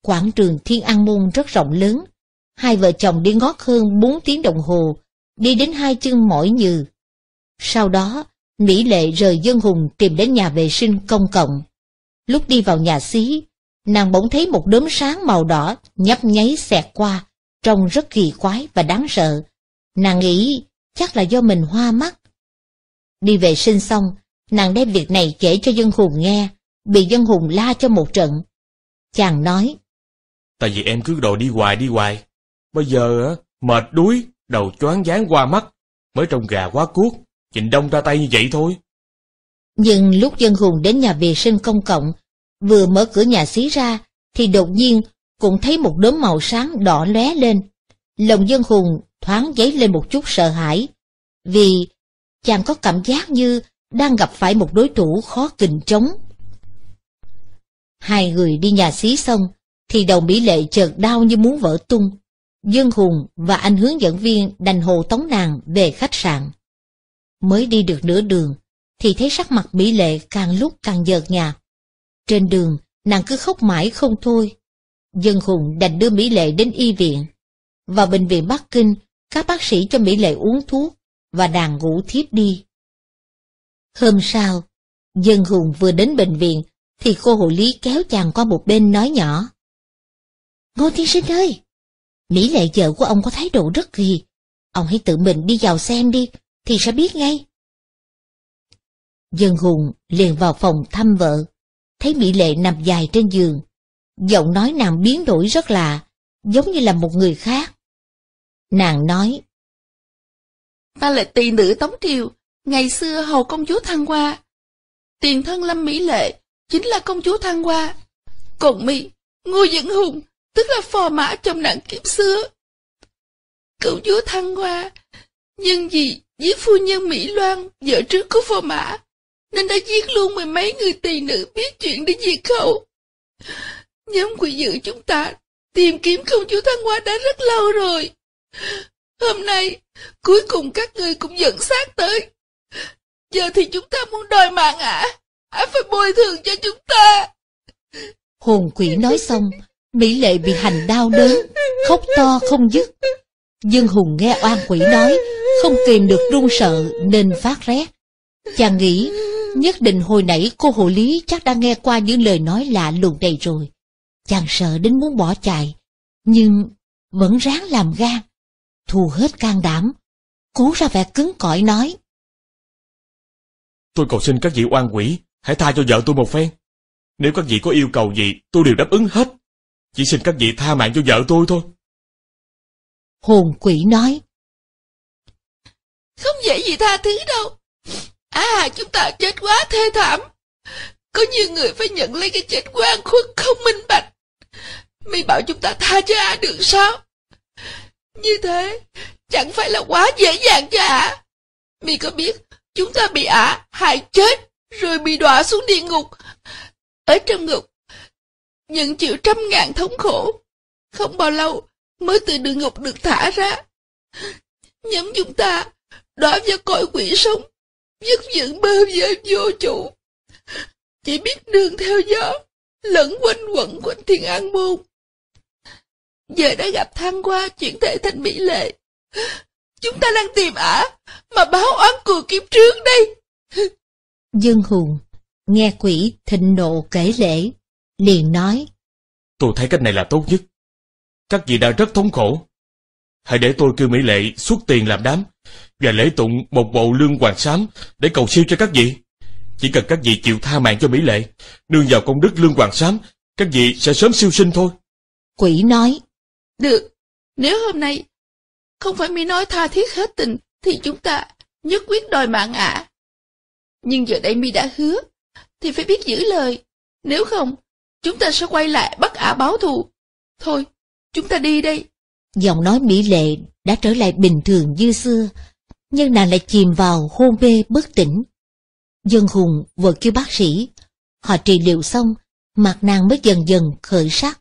Quảng trường Thiên An Môn rất rộng lớn. Hai vợ chồng đi ngót hơn 4 tiếng đồng hồ, đi đến hai chân mỏi nhừ. Sau đó, Mỹ Lệ rời dân hùng tìm đến nhà vệ sinh công cộng. Lúc đi vào nhà xí, nàng bỗng thấy một đốm sáng màu đỏ nhấp nháy xẹt qua, trông rất kỳ quái và đáng sợ. Nàng nghĩ chắc là do mình hoa mắt. Đi vệ sinh xong, nàng đem việc này kể cho dân hùng nghe, bị dân hùng la cho một trận. Chàng nói, Tại vì em cứ đồ đi hoài đi hoài. Bây giờ mệt đuối, đầu choáng váng qua mắt, mới trông gà quá cuốc, Trịnh Đông ra tay như vậy thôi. Nhưng lúc Dân Hùng đến nhà vệ sinh công cộng, vừa mở cửa nhà xí ra, thì đột nhiên cũng thấy một đốm màu sáng đỏ lóe lên. Lòng Dân Hùng thoáng dấy lên một chút sợ hãi, vì chàng có cảm giác như đang gặp phải một đối thủ khó kình chống. Hai người đi nhà xí xong, thì đầu Mỹ Lệ chợt đau như muốn vỡ tung. Dương Hùng và anh hướng dẫn viên đành hồ tống nàng về khách sạn. Mới đi được nửa đường, thì thấy sắc mặt Mỹ Lệ càng lúc càng dợt nhạt. Trên đường, nàng cứ khóc mãi không thôi. Dân Hùng đành đưa Mỹ Lệ đến y viện. Vào bệnh viện Bắc Kinh, các bác sĩ cho Mỹ Lệ uống thuốc và nàng ngủ thiếp đi. Hôm sau, Dân Hùng vừa đến bệnh viện thì cô hộ lý kéo chàng qua một bên nói nhỏ. Ngô Thiên Sinh ơi! Mỹ lệ vợ của ông có thái độ rất kỳ. Ông hãy tự mình đi vào xem đi, thì sẽ biết ngay. Dân Hùng liền vào phòng thăm vợ, thấy Mỹ lệ nằm dài trên giường. Giọng nói nàng biến đổi rất lạ, giống như là một người khác. Nàng nói, Ta là tỳ nữ Tống Triều, ngày xưa hầu công chúa Thăng Hoa. Tiền thân Lâm Mỹ Lệ chính là công chúa Thăng Hoa. Còn mi, Ngô Dẫn Hùng tức là phò mã trong nạn kiếp xưa. Cựu vua Thăng Hoa, nhưng vì giết phu nhân Mỹ Loan, vợ trước của phò mã, nên đã giết luôn mười mấy người tỳ nữ biết chuyện để diệt khẩu. Nhóm quỷ dự chúng ta tìm kiếm công chúa Thăng Hoa đã rất lâu rồi. Hôm nay, cuối cùng các người cũng dẫn xác tới. Giờ thì chúng ta muốn đòi mạng ạ. À? phải bồi thường cho chúng ta. Hồn quỷ nói xong, Mỹ Lệ bị hành đau đớn, khóc to không dứt. Dương Hùng nghe oan quỷ nói, không kìm được run sợ nên phát rét. Chàng nghĩ, nhất định hồi nãy cô hộ lý chắc đã nghe qua những lời nói lạ lùng này rồi. Chàng sợ đến muốn bỏ chạy, nhưng vẫn ráng làm gan. Thu hết can đảm, cố ra vẻ cứng cỏi nói. Tôi cầu xin các vị oan quỷ, hãy tha cho vợ tôi một phen. Nếu các vị có yêu cầu gì, tôi đều đáp ứng hết. Chỉ xin các vị tha mạng cho vợ tôi thôi. Hồn quỷ nói. Không dễ gì tha thứ đâu. À, chúng ta chết quá thê thảm. Có nhiều người phải nhận lấy cái chết quan khuất không minh bạch. Mày bảo chúng ta tha cho ai được sao? Như thế, chẳng phải là quá dễ dàng cho ả. Mày có biết chúng ta bị ả hại chết rồi bị đọa xuống địa ngục. Ở trong ngục, nhận chịu trăm ngàn thống khổ. Không bao lâu, mới từ đường ngục được thả ra. nhóm chúng ta, đọa vào cõi quỷ sống, dứt dưỡng bơ vơ vô chủ. Chỉ biết đường theo gió, lẫn quanh quẩn quanh thiên an môn. Giờ đã gặp thăng qua chuyển thể thành mỹ lệ. Chúng ta đang tìm ả, mà báo oán cừu kiếm trước đây. Dương Hùng, nghe quỷ thịnh nộ kể lễ, liền nói. Tôi thấy cách này là tốt nhất. Các vị đã rất thống khổ. Hãy để tôi kêu Mỹ Lệ xuất tiền làm đám và lễ tụng một bộ lương hoàng sám để cầu siêu cho các vị. Chỉ cần các vị chịu tha mạng cho Mỹ Lệ, nương vào công đức lương hoàng sám, các vị sẽ sớm siêu sinh thôi. Quỷ nói. Được, nếu hôm nay không phải Mỹ nói tha thiết hết tình thì chúng ta nhất quyết đòi mạng ạ. Nhưng giờ đây mi đã hứa, thì phải biết giữ lời. Nếu không, chúng ta sẽ quay lại bắt ả báo thù. Thôi, chúng ta đi đây. Giọng nói Mỹ Lệ đã trở lại bình thường như xưa, nhưng nàng lại chìm vào hôn mê bất tỉnh. Dân Hùng vừa kêu bác sĩ, họ trị liệu xong, mặt nàng mới dần dần khởi sắc.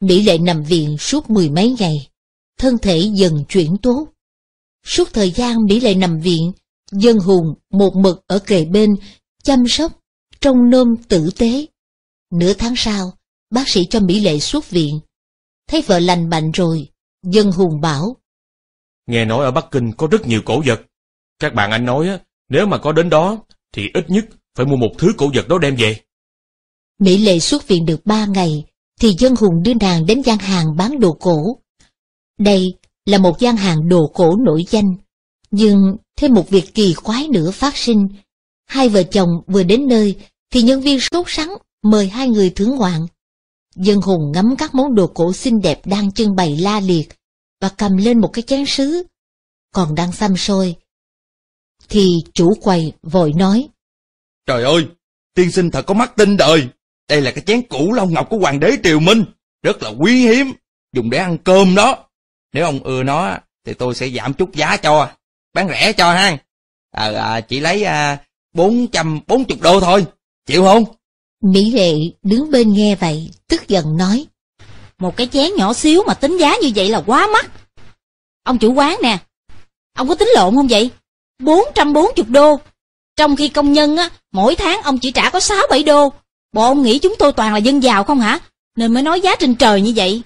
Mỹ Lệ nằm viện suốt mười mấy ngày, thân thể dần chuyển tốt. Suốt thời gian Mỹ Lệ nằm viện, Dân Hùng một mực ở kề bên, chăm sóc, trông nôm tử tế. Nửa tháng sau, bác sĩ cho Mỹ Lệ xuất viện. Thấy vợ lành mạnh rồi, dân hùng bảo. Nghe nói ở Bắc Kinh có rất nhiều cổ vật. Các bạn anh nói nếu mà có đến đó thì ít nhất phải mua một thứ cổ vật đó đem về. Mỹ Lệ xuất viện được ba ngày thì dân hùng đưa nàng đến gian hàng bán đồ cổ. Đây là một gian hàng đồ cổ nổi danh. Nhưng thêm một việc kỳ quái nữa phát sinh. Hai vợ chồng vừa đến nơi thì nhân viên sốt sắng mời hai người thưởng ngoạn. Dân hùng ngắm các món đồ cổ xinh đẹp đang trưng bày la liệt và cầm lên một cái chén sứ, còn đang xăm sôi. Thì chủ quầy vội nói, Trời ơi, tiên sinh thật có mắt tinh đời, đây là cái chén cũ long ngọc của hoàng đế Triều Minh, rất là quý hiếm, dùng để ăn cơm đó. Nếu ông ưa nó, thì tôi sẽ giảm chút giá cho, bán rẻ cho ha. À, à, chỉ lấy à, 440 đô thôi, chịu không? Mỹ Lệ đứng bên nghe vậy, tức giận nói. Một cái chén nhỏ xíu mà tính giá như vậy là quá mắc. Ông chủ quán nè, ông có tính lộn không vậy? 440 đô. Trong khi công nhân á, mỗi tháng ông chỉ trả có 6-7 đô. Bộ ông nghĩ chúng tôi toàn là dân giàu không hả? Nên mới nói giá trên trời như vậy.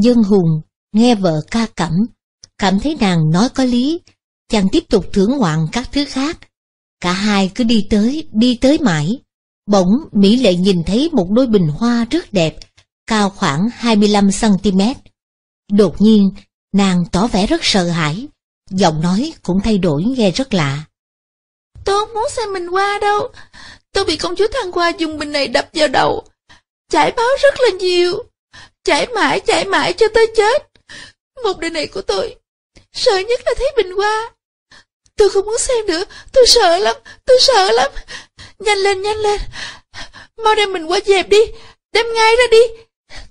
Dân Hùng nghe vợ ca cẩm, cảm thấy nàng nói có lý. Chàng tiếp tục thưởng ngoạn các thứ khác. Cả hai cứ đi tới, đi tới mãi. Bỗng Mỹ Lệ nhìn thấy một đôi bình hoa rất đẹp, cao khoảng 25cm. Đột nhiên, nàng tỏ vẻ rất sợ hãi, giọng nói cũng thay đổi nghe rất lạ. Tôi không muốn xem mình qua đâu, tôi bị công chúa Thăng Hoa dùng bình này đập vào đầu. Chảy máu rất là nhiều, chảy mãi chảy mãi cho tới chết. Một đời này của tôi, sợ nhất là thấy bình hoa. Tôi không muốn xem nữa, tôi sợ lắm, tôi sợ lắm, Nhanh lên, nhanh lên. Mau đem mình qua dẹp đi. Đem ngay ra đi.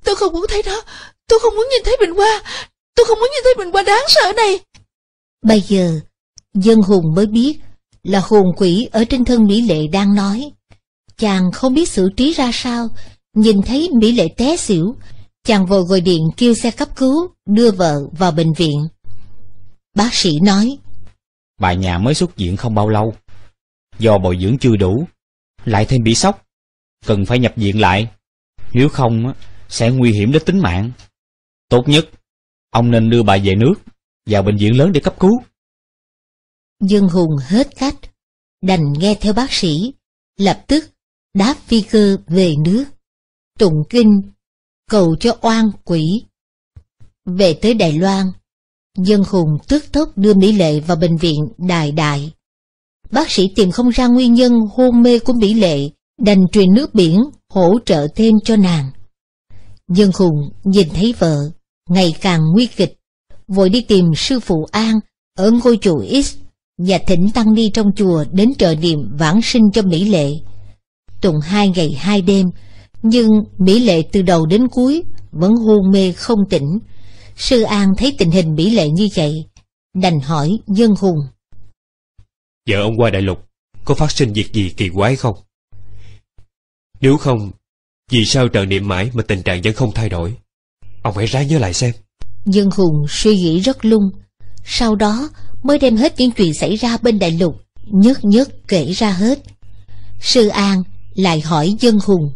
Tôi không muốn thấy nó. Tôi không muốn nhìn thấy mình qua. Tôi không muốn nhìn thấy mình qua đáng sợ này. Bây giờ, dân hùng mới biết là hồn quỷ ở trên thân Mỹ Lệ đang nói. Chàng không biết xử trí ra sao, nhìn thấy Mỹ Lệ té xỉu. Chàng vội gọi điện kêu xe cấp cứu, đưa vợ vào bệnh viện. Bác sĩ nói, Bà nhà mới xuất viện không bao lâu, do bồi dưỡng chưa đủ lại thêm bị sốc, cần phải nhập viện lại, nếu không sẽ nguy hiểm đến tính mạng. Tốt nhất, ông nên đưa bà về nước, vào bệnh viện lớn để cấp cứu. Dương Hùng hết cách, đành nghe theo bác sĩ, lập tức đáp phi cơ về nước, tụng kinh, cầu cho oan quỷ. Về tới Đài Loan, Dân Hùng tức tốc đưa Mỹ Lệ vào bệnh viện Đài Đại bác sĩ tìm không ra nguyên nhân hôn mê của Mỹ Lệ, đành truyền nước biển hỗ trợ thêm cho nàng. dân Hùng nhìn thấy vợ, ngày càng nguy kịch, vội đi tìm sư phụ An ở ngôi chùa X và thỉnh tăng ni trong chùa đến trợ niệm vãng sinh cho Mỹ Lệ. Tuần hai ngày hai đêm, nhưng Mỹ Lệ từ đầu đến cuối vẫn hôn mê không tỉnh. Sư An thấy tình hình Mỹ Lệ như vậy, đành hỏi dân Hùng vợ ông qua đại lục Có phát sinh việc gì kỳ quái không Nếu không Vì sao trần niệm mãi mà tình trạng vẫn không thay đổi Ông hãy ráng nhớ lại xem dân Hùng suy nghĩ rất lung Sau đó mới đem hết những chuyện xảy ra bên đại lục Nhất nhất kể ra hết Sư An lại hỏi dân hùng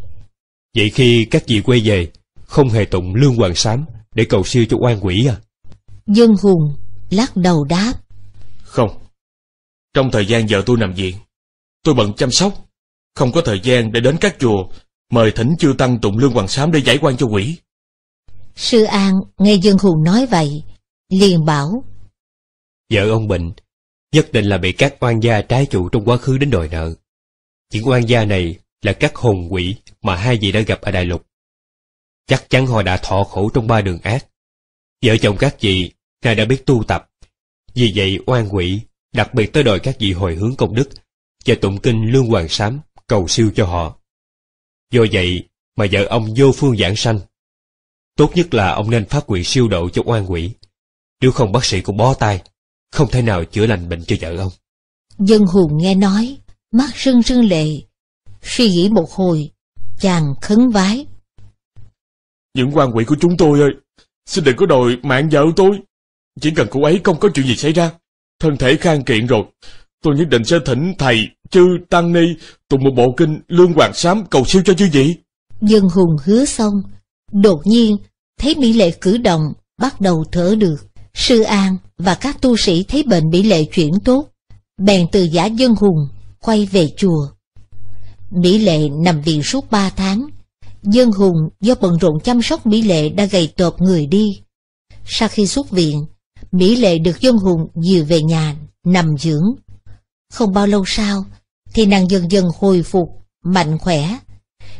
Vậy khi các vị quay về Không hề tụng lương hoàng sám Để cầu siêu cho oan quỷ à Dân hùng lắc đầu đáp Không trong thời gian vợ tôi nằm viện, tôi bận chăm sóc, không có thời gian để đến các chùa, mời thỉnh chư tăng tụng lương hoàng sám để giải quan cho quỷ. Sư An nghe Dương Hùng nói vậy, liền bảo. Vợ ông bệnh, nhất định là bị các oan gia trái chủ trong quá khứ đến đòi nợ. Những oan gia này là các hồn quỷ mà hai vị đã gặp ở đại lục. Chắc chắn họ đã thọ khổ trong ba đường ác. Vợ chồng các vị, ngài đã biết tu tập. Vì vậy oan quỷ đặc biệt tới đòi các vị hồi hướng công đức và tụng kinh Lương Hoàng Sám cầu siêu cho họ. Do vậy mà vợ ông vô phương giảng sanh. Tốt nhất là ông nên phát quỷ siêu độ cho oan quỷ. Nếu không bác sĩ cũng bó tay, không thể nào chữa lành bệnh cho vợ ông. Dân Hùng nghe nói, mắt rưng rưng lệ. Suy nghĩ một hồi, chàng khấn vái. Những quan quỷ của chúng tôi ơi, xin đừng có đòi mạng vợ tôi. Chỉ cần cô ấy không có chuyện gì xảy ra, thân thể khang kiện rồi. Tôi nhất định sẽ thỉnh thầy, chư Tăng Ni, tụng một bộ kinh Lương Hoàng Sám cầu siêu cho chư vị. Dân Hùng hứa xong, đột nhiên thấy Mỹ Lệ cử động, bắt đầu thở được. Sư An và các tu sĩ thấy bệnh Mỹ Lệ chuyển tốt, bèn từ giả dân hùng quay về chùa. Mỹ Lệ nằm viện suốt ba tháng, dân hùng do bận rộn chăm sóc Mỹ Lệ đã gầy tộp người đi. Sau khi xuất viện, Mỹ Lệ được dương Hùng dìu về nhà, nằm dưỡng. Không bao lâu sau, thì nàng dần dần hồi phục, mạnh khỏe.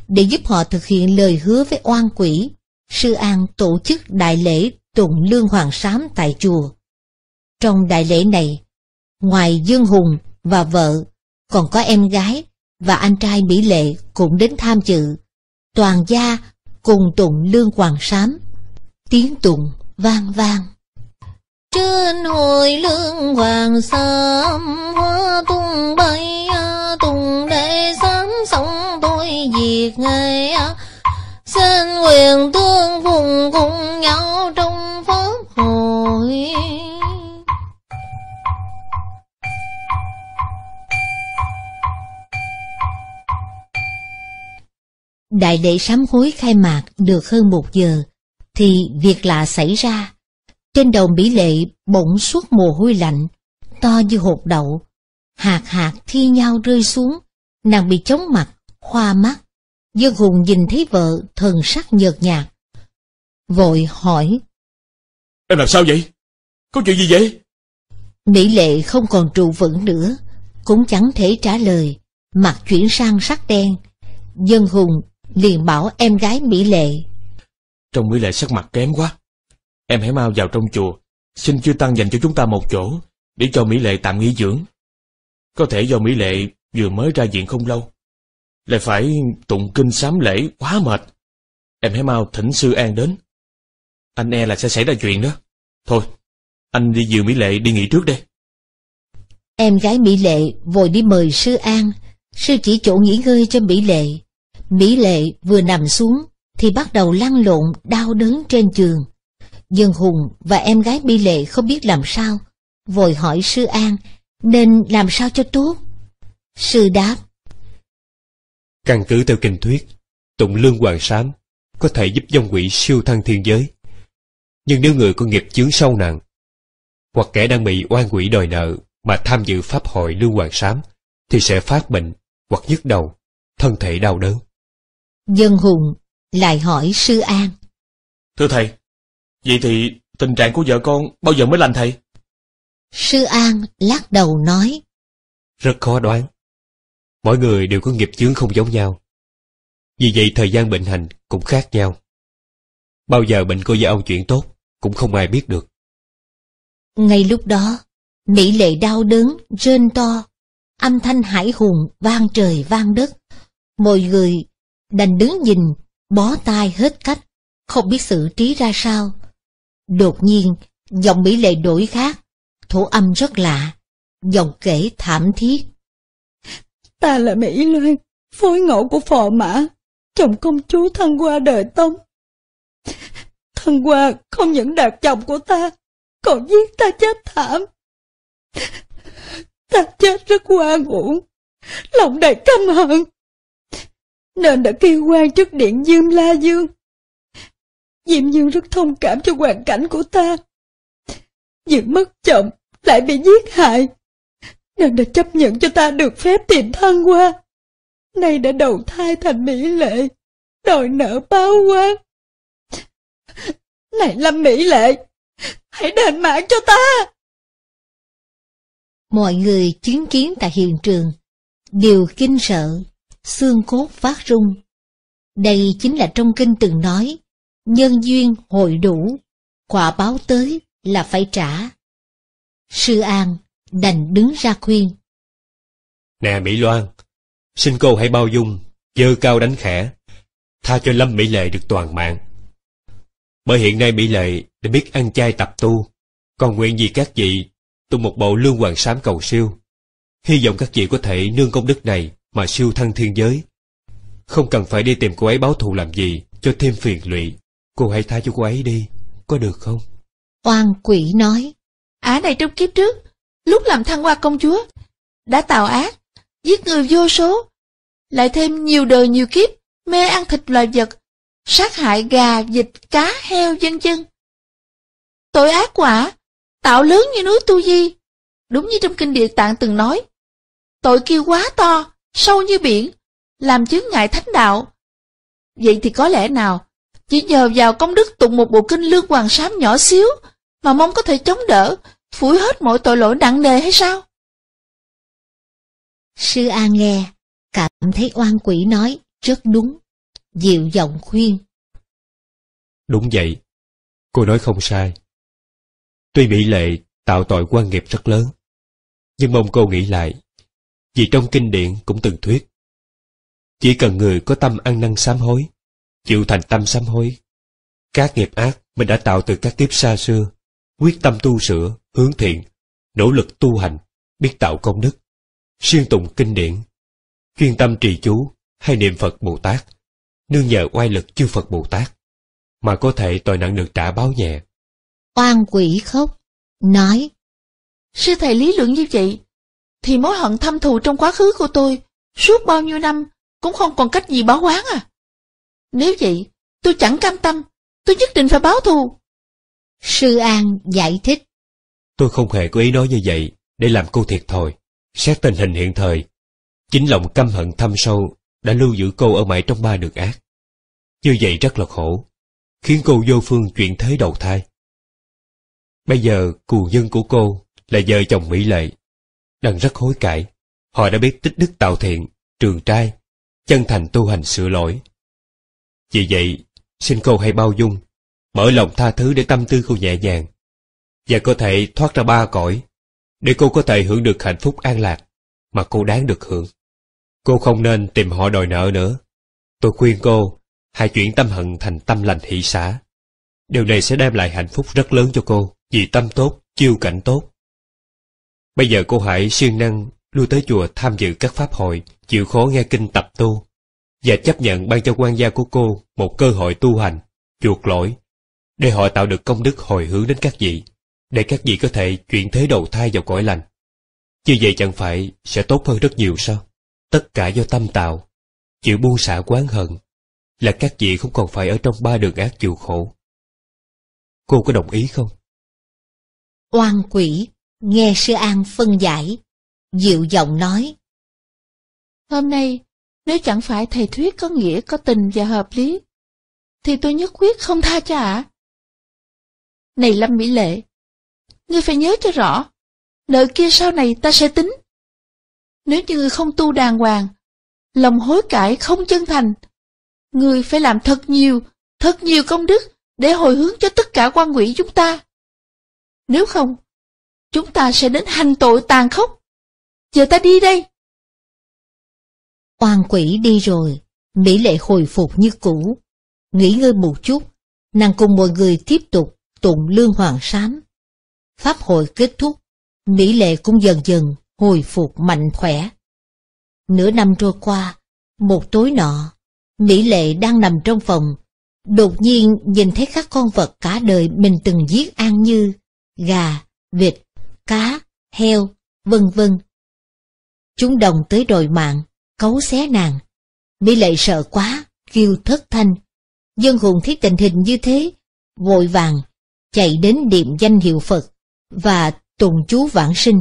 Để giúp họ thực hiện lời hứa với oan quỷ, Sư An tổ chức đại lễ tụng lương hoàng sám tại chùa. Trong đại lễ này, ngoài Dương Hùng và vợ, còn có em gái và anh trai Mỹ Lệ cũng đến tham dự. Toàn gia cùng tụng lương hoàng sám, tiếng tụng vang vang trên hồi lương hoàng sớm hoa tung bay tung để sám sống tôi diệt ngay xin quyền tương vùng cùng nhau trong pháp hội Đại lễ sám hối khai mạc được hơn một giờ, thì việc lạ xảy ra trên đầu Mỹ Lệ bỗng suốt mồ hôi lạnh, to như hột đậu. Hạt hạt thi nhau rơi xuống, nàng bị chóng mặt, hoa mắt. dân Hùng nhìn thấy vợ, thần sắc nhợt nhạt. Vội hỏi. Em làm sao vậy? Có chuyện gì vậy? Mỹ Lệ không còn trụ vững nữa, cũng chẳng thể trả lời. Mặt chuyển sang sắc đen. dân Hùng liền bảo em gái Mỹ Lệ. Trong Mỹ Lệ sắc mặt kém quá, Em hãy mau vào trong chùa, xin chư Tăng dành cho chúng ta một chỗ, để cho Mỹ Lệ tạm nghỉ dưỡng. Có thể do Mỹ Lệ vừa mới ra viện không lâu, lại phải tụng kinh sám lễ quá mệt. Em hãy mau thỉnh sư An đến. Anh e là sẽ xảy ra chuyện đó. Thôi, anh đi dìu Mỹ Lệ đi nghỉ trước đây. Em gái Mỹ Lệ vội đi mời sư An, sư chỉ chỗ nghỉ ngơi cho Mỹ Lệ. Mỹ Lệ vừa nằm xuống thì bắt đầu lăn lộn đau đớn trên giường dân Hùng và em gái Bi Lệ không biết làm sao, vội hỏi sư An nên làm sao cho tốt. Sư đáp. Căn cứ theo kinh thuyết, tụng lương hoàng sám có thể giúp dòng quỷ siêu thăng thiên giới. Nhưng nếu người có nghiệp chướng sâu nặng, hoặc kẻ đang bị oan quỷ đòi nợ mà tham dự pháp hội lương hoàng sám, thì sẽ phát bệnh hoặc nhức đầu, thân thể đau đớn. Dân Hùng lại hỏi Sư An. Thưa thầy, Vậy thì tình trạng của vợ con bao giờ mới lành thầy? Sư An lắc đầu nói. Rất khó đoán. Mỗi người đều có nghiệp chướng không giống nhau. Vì vậy thời gian bệnh hành cũng khác nhau. Bao giờ bệnh cô với ông chuyện tốt cũng không ai biết được. Ngay lúc đó, Mỹ lệ đau đớn, rên to, âm thanh hải hùng vang trời vang đất. Mọi người đành đứng nhìn, bó tay hết cách, không biết xử trí ra sao. Đột nhiên, giọng Mỹ Lệ đổi khác, thổ âm rất lạ, giọng kể thảm thiết. Ta là Mỹ Lệ, phối ngẫu của phò mã, chồng công chúa thân qua đời tông. thân qua không những đạt chồng của ta, còn giết ta chết thảm. Ta chết rất oan uổng, lòng đầy căm hận. Nên đã kêu quan trước điện Dương La Dương Diệm Dương rất thông cảm cho hoàn cảnh của ta. Dượng mất chồng, lại bị giết hại. Nàng đã chấp nhận cho ta được phép tìm thân qua. Nay đã đầu thai thành Mỹ Lệ, đòi nợ bao quá. Này Lâm Mỹ Lệ, hãy đền mạng cho ta! Mọi người chứng kiến tại hiện trường đều kinh sợ, xương cốt phát rung. Đây chính là trong kinh từng nói, nhân duyên hội đủ, quả báo tới là phải trả. Sư An đành đứng ra khuyên. Nè Mỹ Loan, xin cô hãy bao dung, dơ cao đánh khẽ, tha cho Lâm Mỹ Lệ được toàn mạng. Bởi hiện nay Mỹ Lệ đã biết ăn chay tập tu, còn nguyện gì các vị tu một bộ lương hoàng sám cầu siêu. Hy vọng các vị có thể nương công đức này mà siêu thăng thiên giới. Không cần phải đi tìm cô ấy báo thù làm gì cho thêm phiền lụy. Cô hãy tha cho cô ấy đi Có được không Oan quỷ nói Ả này trong kiếp trước Lúc làm thăng hoa công chúa Đã tạo ác Giết người vô số Lại thêm nhiều đời nhiều kiếp Mê ăn thịt loài vật Sát hại gà, vịt, cá, heo, dân dân Tội ác quả Tạo lớn như núi Tu Di Đúng như trong kinh địa tạng từng nói Tội kia quá to Sâu như biển Làm chướng ngại thánh đạo Vậy thì có lẽ nào chỉ nhờ vào công đức tụng một bộ kinh lương hoàng sám nhỏ xíu mà mong có thể chống đỡ, phủi hết mọi tội lỗi nặng nề hay sao? Sư A nghe, cảm thấy oan quỷ nói rất đúng, dịu giọng khuyên. Đúng vậy, cô nói không sai. Tuy bị lệ tạo tội quan nghiệp rất lớn, nhưng mong cô nghĩ lại, vì trong kinh điển cũng từng thuyết. Chỉ cần người có tâm ăn năn sám hối, chịu thành tâm sám hối. Các nghiệp ác mình đã tạo từ các kiếp xa xưa, quyết tâm tu sửa, hướng thiện, nỗ lực tu hành, biết tạo công đức, siêng tụng kinh điển, chuyên tâm trì chú hay niệm Phật Bồ Tát, nương nhờ oai lực chư Phật Bồ Tát, mà có thể tội nặng được trả báo nhẹ. Oan quỷ khóc, nói, Sư thầy lý luận như vậy, thì mối hận thâm thù trong quá khứ của tôi suốt bao nhiêu năm cũng không còn cách gì báo oán à. Nếu vậy, tôi chẳng cam tâm, tôi nhất định phải báo thù. Sư An giải thích. Tôi không hề có ý nói như vậy để làm cô thiệt thôi Xét tình hình hiện thời, chính lòng căm hận thâm sâu đã lưu giữ cô ở mãi trong ba đường ác. Như vậy rất là khổ, khiến cô vô phương chuyện thế đầu thai. Bây giờ cù nhân của cô là vợ chồng Mỹ Lệ. Đang rất hối cải, họ đã biết tích đức tạo thiện, trường trai, chân thành tu hành sửa lỗi, vì vậy, xin cô hãy bao dung, mở lòng tha thứ để tâm tư cô nhẹ nhàng, và có thể thoát ra ba cõi, để cô có thể hưởng được hạnh phúc an lạc mà cô đáng được hưởng. Cô không nên tìm họ đòi nợ nữa. Tôi khuyên cô, hãy chuyển tâm hận thành tâm lành hỷ xã. Điều này sẽ đem lại hạnh phúc rất lớn cho cô, vì tâm tốt, chiêu cảnh tốt. Bây giờ cô hãy siêng năng lui tới chùa tham dự các pháp hội, chịu khó nghe kinh tập tu, và chấp nhận ban cho quan gia của cô một cơ hội tu hành, chuộc lỗi, để họ tạo được công đức hồi hướng đến các vị, để các vị có thể chuyển thế đầu thai vào cõi lành. Như vậy chẳng phải sẽ tốt hơn rất nhiều sao? Tất cả do tâm tạo, chịu buông xả quán hận, là các vị không còn phải ở trong ba đường ác chịu khổ. Cô có đồng ý không? Oan quỷ, nghe sư An phân giải, dịu giọng nói. Hôm nay nếu chẳng phải thầy thuyết có nghĩa có tình và hợp lý, thì tôi nhất quyết không tha cho ạ. Này Lâm Mỹ Lệ, ngươi phải nhớ cho rõ, nợ kia sau này ta sẽ tính. Nếu như ngươi không tu đàng hoàng, lòng hối cải không chân thành, ngươi phải làm thật nhiều, thật nhiều công đức để hồi hướng cho tất cả quan quỷ chúng ta. Nếu không, chúng ta sẽ đến hành tội tàn khốc. Giờ ta đi đây. Oan quỷ đi rồi, Mỹ Lệ hồi phục như cũ. Nghỉ ngơi một chút, nàng cùng mọi người tiếp tục tụng lương hoàng sám. Pháp hội kết thúc, Mỹ Lệ cũng dần dần hồi phục mạnh khỏe. Nửa năm trôi qua, một tối nọ, Mỹ Lệ đang nằm trong phòng, đột nhiên nhìn thấy các con vật cả đời mình từng giết ăn như gà, vịt, cá, heo, vân vân. Chúng đồng tới đòi mạng, cấu xé nàng. Mỹ Lệ sợ quá, kêu thất thanh. Dân hùng thấy tình hình như thế, vội vàng, chạy đến điệm danh hiệu Phật và tùng chú vãng sinh.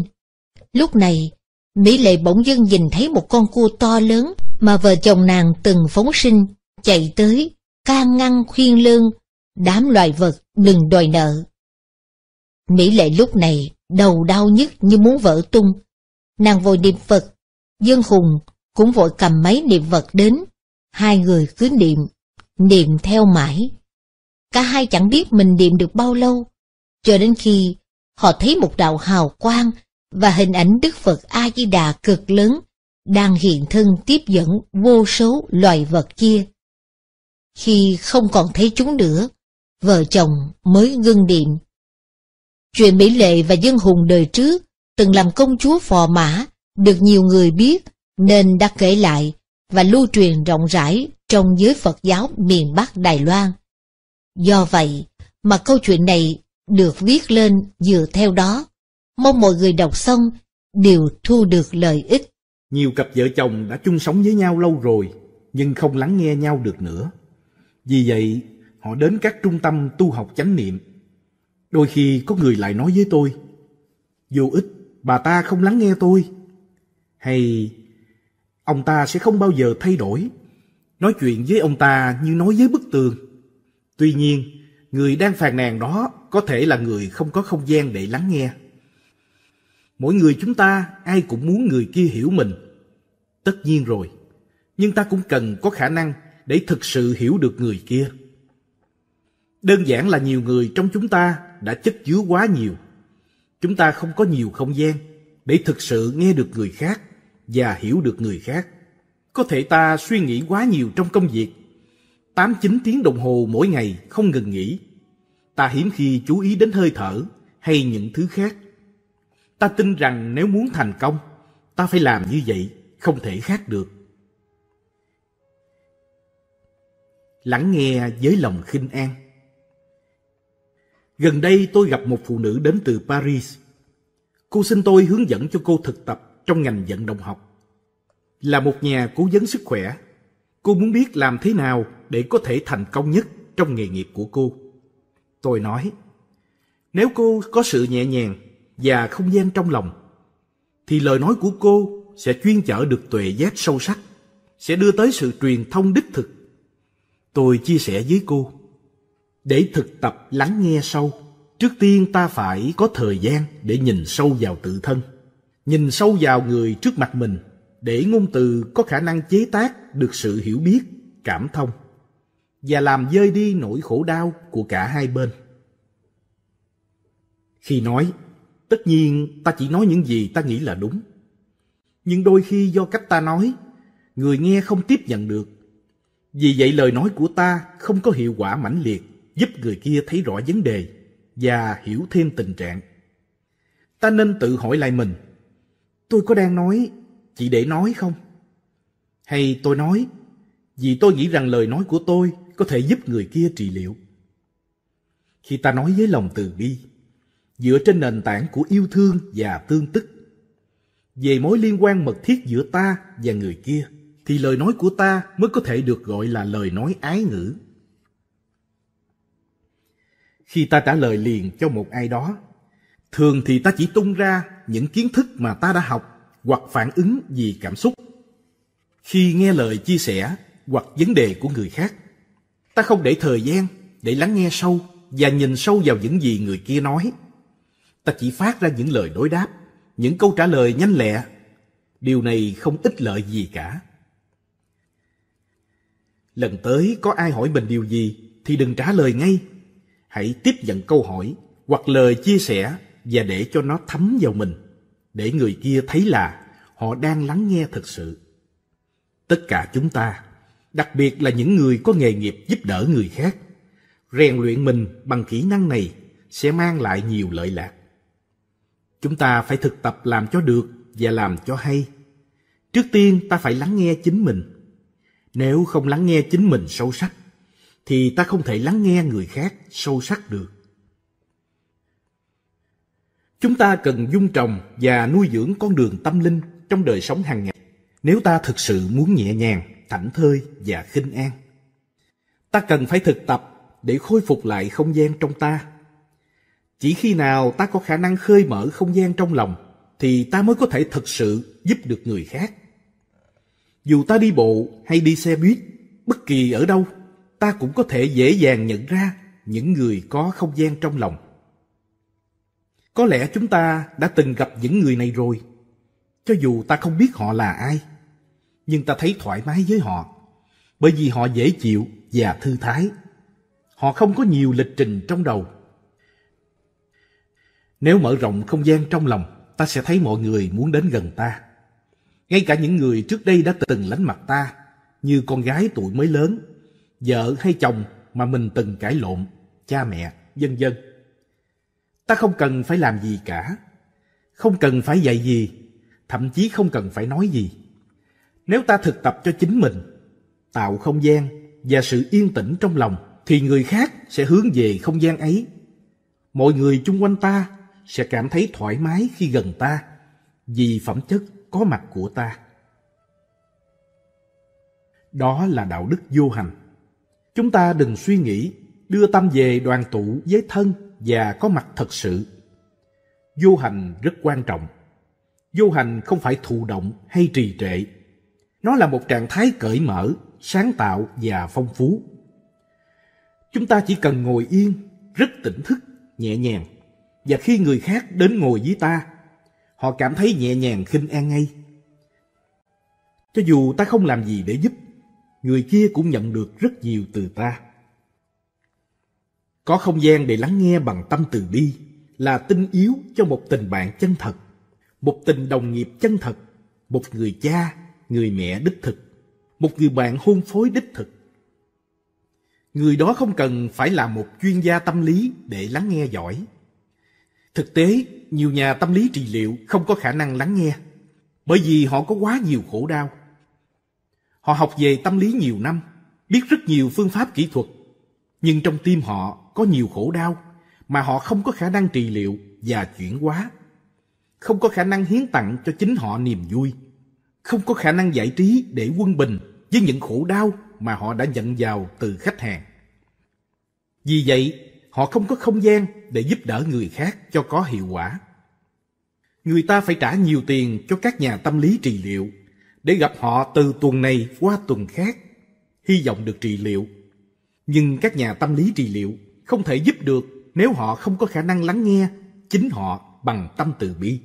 Lúc này, Mỹ Lệ bỗng dưng nhìn thấy một con cua to lớn mà vợ chồng nàng từng phóng sinh, chạy tới, can ngăn khuyên lương, đám loài vật đừng đòi nợ. Mỹ Lệ lúc này đầu đau nhức như muốn vỡ tung. Nàng vội niệm Phật, dân Hùng cũng vội cầm mấy niệm vật đến. Hai người cứ niệm, niệm theo mãi. Cả hai chẳng biết mình niệm được bao lâu, cho đến khi họ thấy một đạo hào quang và hình ảnh Đức Phật A-di-đà cực lớn đang hiện thân tiếp dẫn vô số loài vật kia. Khi không còn thấy chúng nữa, vợ chồng mới ngưng niệm. Chuyện Mỹ Lệ và Dân Hùng đời trước từng làm công chúa phò mã, được nhiều người biết nên đã kể lại và lưu truyền rộng rãi trong giới Phật giáo miền Bắc Đài Loan. Do vậy mà câu chuyện này được viết lên dựa theo đó, mong mọi người đọc xong đều thu được lợi ích. Nhiều cặp vợ chồng đã chung sống với nhau lâu rồi, nhưng không lắng nghe nhau được nữa. Vì vậy, họ đến các trung tâm tu học chánh niệm. Đôi khi có người lại nói với tôi, vô ích, bà ta không lắng nghe tôi. Hay Ông ta sẽ không bao giờ thay đổi. Nói chuyện với ông ta như nói với bức tường. Tuy nhiên, người đang phàn nàn đó có thể là người không có không gian để lắng nghe. Mỗi người chúng ta ai cũng muốn người kia hiểu mình. Tất nhiên rồi, nhưng ta cũng cần có khả năng để thực sự hiểu được người kia. Đơn giản là nhiều người trong chúng ta đã chất chứa quá nhiều. Chúng ta không có nhiều không gian để thực sự nghe được người khác và hiểu được người khác. Có thể ta suy nghĩ quá nhiều trong công việc. tám chín tiếng đồng hồ mỗi ngày không ngừng nghỉ. Ta hiếm khi chú ý đến hơi thở hay những thứ khác. Ta tin rằng nếu muốn thành công, ta phải làm như vậy, không thể khác được. Lắng nghe với lòng khinh an. Gần đây tôi gặp một phụ nữ đến từ Paris. Cô xin tôi hướng dẫn cho cô thực tập trong ngành vận động học. Là một nhà cố vấn sức khỏe, cô muốn biết làm thế nào để có thể thành công nhất trong nghề nghiệp của cô. Tôi nói, nếu cô có sự nhẹ nhàng và không gian trong lòng, thì lời nói của cô sẽ chuyên chở được tuệ giác sâu sắc, sẽ đưa tới sự truyền thông đích thực. Tôi chia sẻ với cô, để thực tập lắng nghe sâu, trước tiên ta phải có thời gian để nhìn sâu vào tự thân nhìn sâu vào người trước mặt mình để ngôn từ có khả năng chế tác được sự hiểu biết, cảm thông và làm dơi đi nỗi khổ đau của cả hai bên. Khi nói, tất nhiên ta chỉ nói những gì ta nghĩ là đúng. Nhưng đôi khi do cách ta nói, người nghe không tiếp nhận được. Vì vậy lời nói của ta không có hiệu quả mãnh liệt giúp người kia thấy rõ vấn đề và hiểu thêm tình trạng. Ta nên tự hỏi lại mình tôi có đang nói chỉ để nói không? Hay tôi nói vì tôi nghĩ rằng lời nói của tôi có thể giúp người kia trị liệu. Khi ta nói với lòng từ bi, dựa trên nền tảng của yêu thương và tương tức, về mối liên quan mật thiết giữa ta và người kia, thì lời nói của ta mới có thể được gọi là lời nói ái ngữ. Khi ta trả lời liền cho một ai đó, thường thì ta chỉ tung ra những kiến thức mà ta đã học hoặc phản ứng vì cảm xúc khi nghe lời chia sẻ hoặc vấn đề của người khác ta không để thời gian để lắng nghe sâu và nhìn sâu vào những gì người kia nói ta chỉ phát ra những lời đối đáp những câu trả lời nhanh lẹ điều này không ích lợi gì cả lần tới có ai hỏi mình điều gì thì đừng trả lời ngay hãy tiếp nhận câu hỏi hoặc lời chia sẻ và để cho nó thấm vào mình, để người kia thấy là họ đang lắng nghe thực sự. Tất cả chúng ta, đặc biệt là những người có nghề nghiệp giúp đỡ người khác, rèn luyện mình bằng kỹ năng này sẽ mang lại nhiều lợi lạc. Chúng ta phải thực tập làm cho được và làm cho hay. Trước tiên ta phải lắng nghe chính mình. Nếu không lắng nghe chính mình sâu sắc, thì ta không thể lắng nghe người khác sâu sắc được. Chúng ta cần dung trồng và nuôi dưỡng con đường tâm linh trong đời sống hàng ngày nếu ta thực sự muốn nhẹ nhàng, thảnh thơi và khinh an. Ta cần phải thực tập để khôi phục lại không gian trong ta. Chỉ khi nào ta có khả năng khơi mở không gian trong lòng thì ta mới có thể thực sự giúp được người khác. Dù ta đi bộ hay đi xe buýt, bất kỳ ở đâu, ta cũng có thể dễ dàng nhận ra những người có không gian trong lòng có lẽ chúng ta đã từng gặp những người này rồi, cho dù ta không biết họ là ai. Nhưng ta thấy thoải mái với họ, bởi vì họ dễ chịu và thư thái. Họ không có nhiều lịch trình trong đầu. Nếu mở rộng không gian trong lòng, ta sẽ thấy mọi người muốn đến gần ta. Ngay cả những người trước đây đã từng lánh mặt ta, như con gái tuổi mới lớn, vợ hay chồng mà mình từng cãi lộn, cha mẹ, vân vân ta không cần phải làm gì cả không cần phải dạy gì thậm chí không cần phải nói gì nếu ta thực tập cho chính mình tạo không gian và sự yên tĩnh trong lòng thì người khác sẽ hướng về không gian ấy mọi người chung quanh ta sẽ cảm thấy thoải mái khi gần ta vì phẩm chất có mặt của ta đó là đạo đức vô hành chúng ta đừng suy nghĩ đưa tâm về đoàn tụ với thân và có mặt thật sự. Vô hành rất quan trọng. Vô hành không phải thụ động hay trì trệ. Nó là một trạng thái cởi mở, sáng tạo và phong phú. Chúng ta chỉ cần ngồi yên, rất tỉnh thức, nhẹ nhàng. Và khi người khác đến ngồi với ta, họ cảm thấy nhẹ nhàng khinh an ngay. Cho dù ta không làm gì để giúp, người kia cũng nhận được rất nhiều từ ta. Có không gian để lắng nghe bằng tâm từ bi là tinh yếu cho một tình bạn chân thật, một tình đồng nghiệp chân thật, một người cha, người mẹ đích thực, một người bạn hôn phối đích thực. Người đó không cần phải là một chuyên gia tâm lý để lắng nghe giỏi. Thực tế, nhiều nhà tâm lý trị liệu không có khả năng lắng nghe, bởi vì họ có quá nhiều khổ đau. Họ học về tâm lý nhiều năm, biết rất nhiều phương pháp kỹ thuật nhưng trong tim họ có nhiều khổ đau mà họ không có khả năng trị liệu và chuyển hóa. Không có khả năng hiến tặng cho chính họ niềm vui. Không có khả năng giải trí để quân bình với những khổ đau mà họ đã nhận vào từ khách hàng. Vì vậy, họ không có không gian để giúp đỡ người khác cho có hiệu quả. Người ta phải trả nhiều tiền cho các nhà tâm lý trị liệu để gặp họ từ tuần này qua tuần khác, hy vọng được trị liệu nhưng các nhà tâm lý trị liệu không thể giúp được nếu họ không có khả năng lắng nghe chính họ bằng tâm từ bi.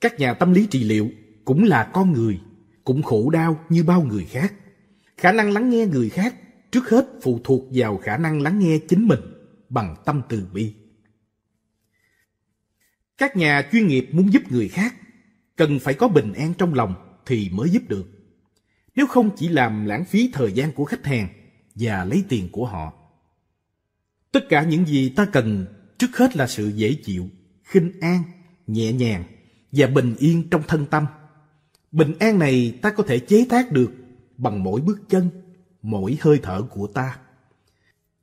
Các nhà tâm lý trị liệu cũng là con người, cũng khổ đau như bao người khác. Khả năng lắng nghe người khác trước hết phụ thuộc vào khả năng lắng nghe chính mình bằng tâm từ bi. Các nhà chuyên nghiệp muốn giúp người khác cần phải có bình an trong lòng thì mới giúp được. Nếu không chỉ làm lãng phí thời gian của khách hàng và lấy tiền của họ. Tất cả những gì ta cần trước hết là sự dễ chịu, khinh an, nhẹ nhàng và bình yên trong thân tâm. Bình an này ta có thể chế tác được bằng mỗi bước chân, mỗi hơi thở của ta.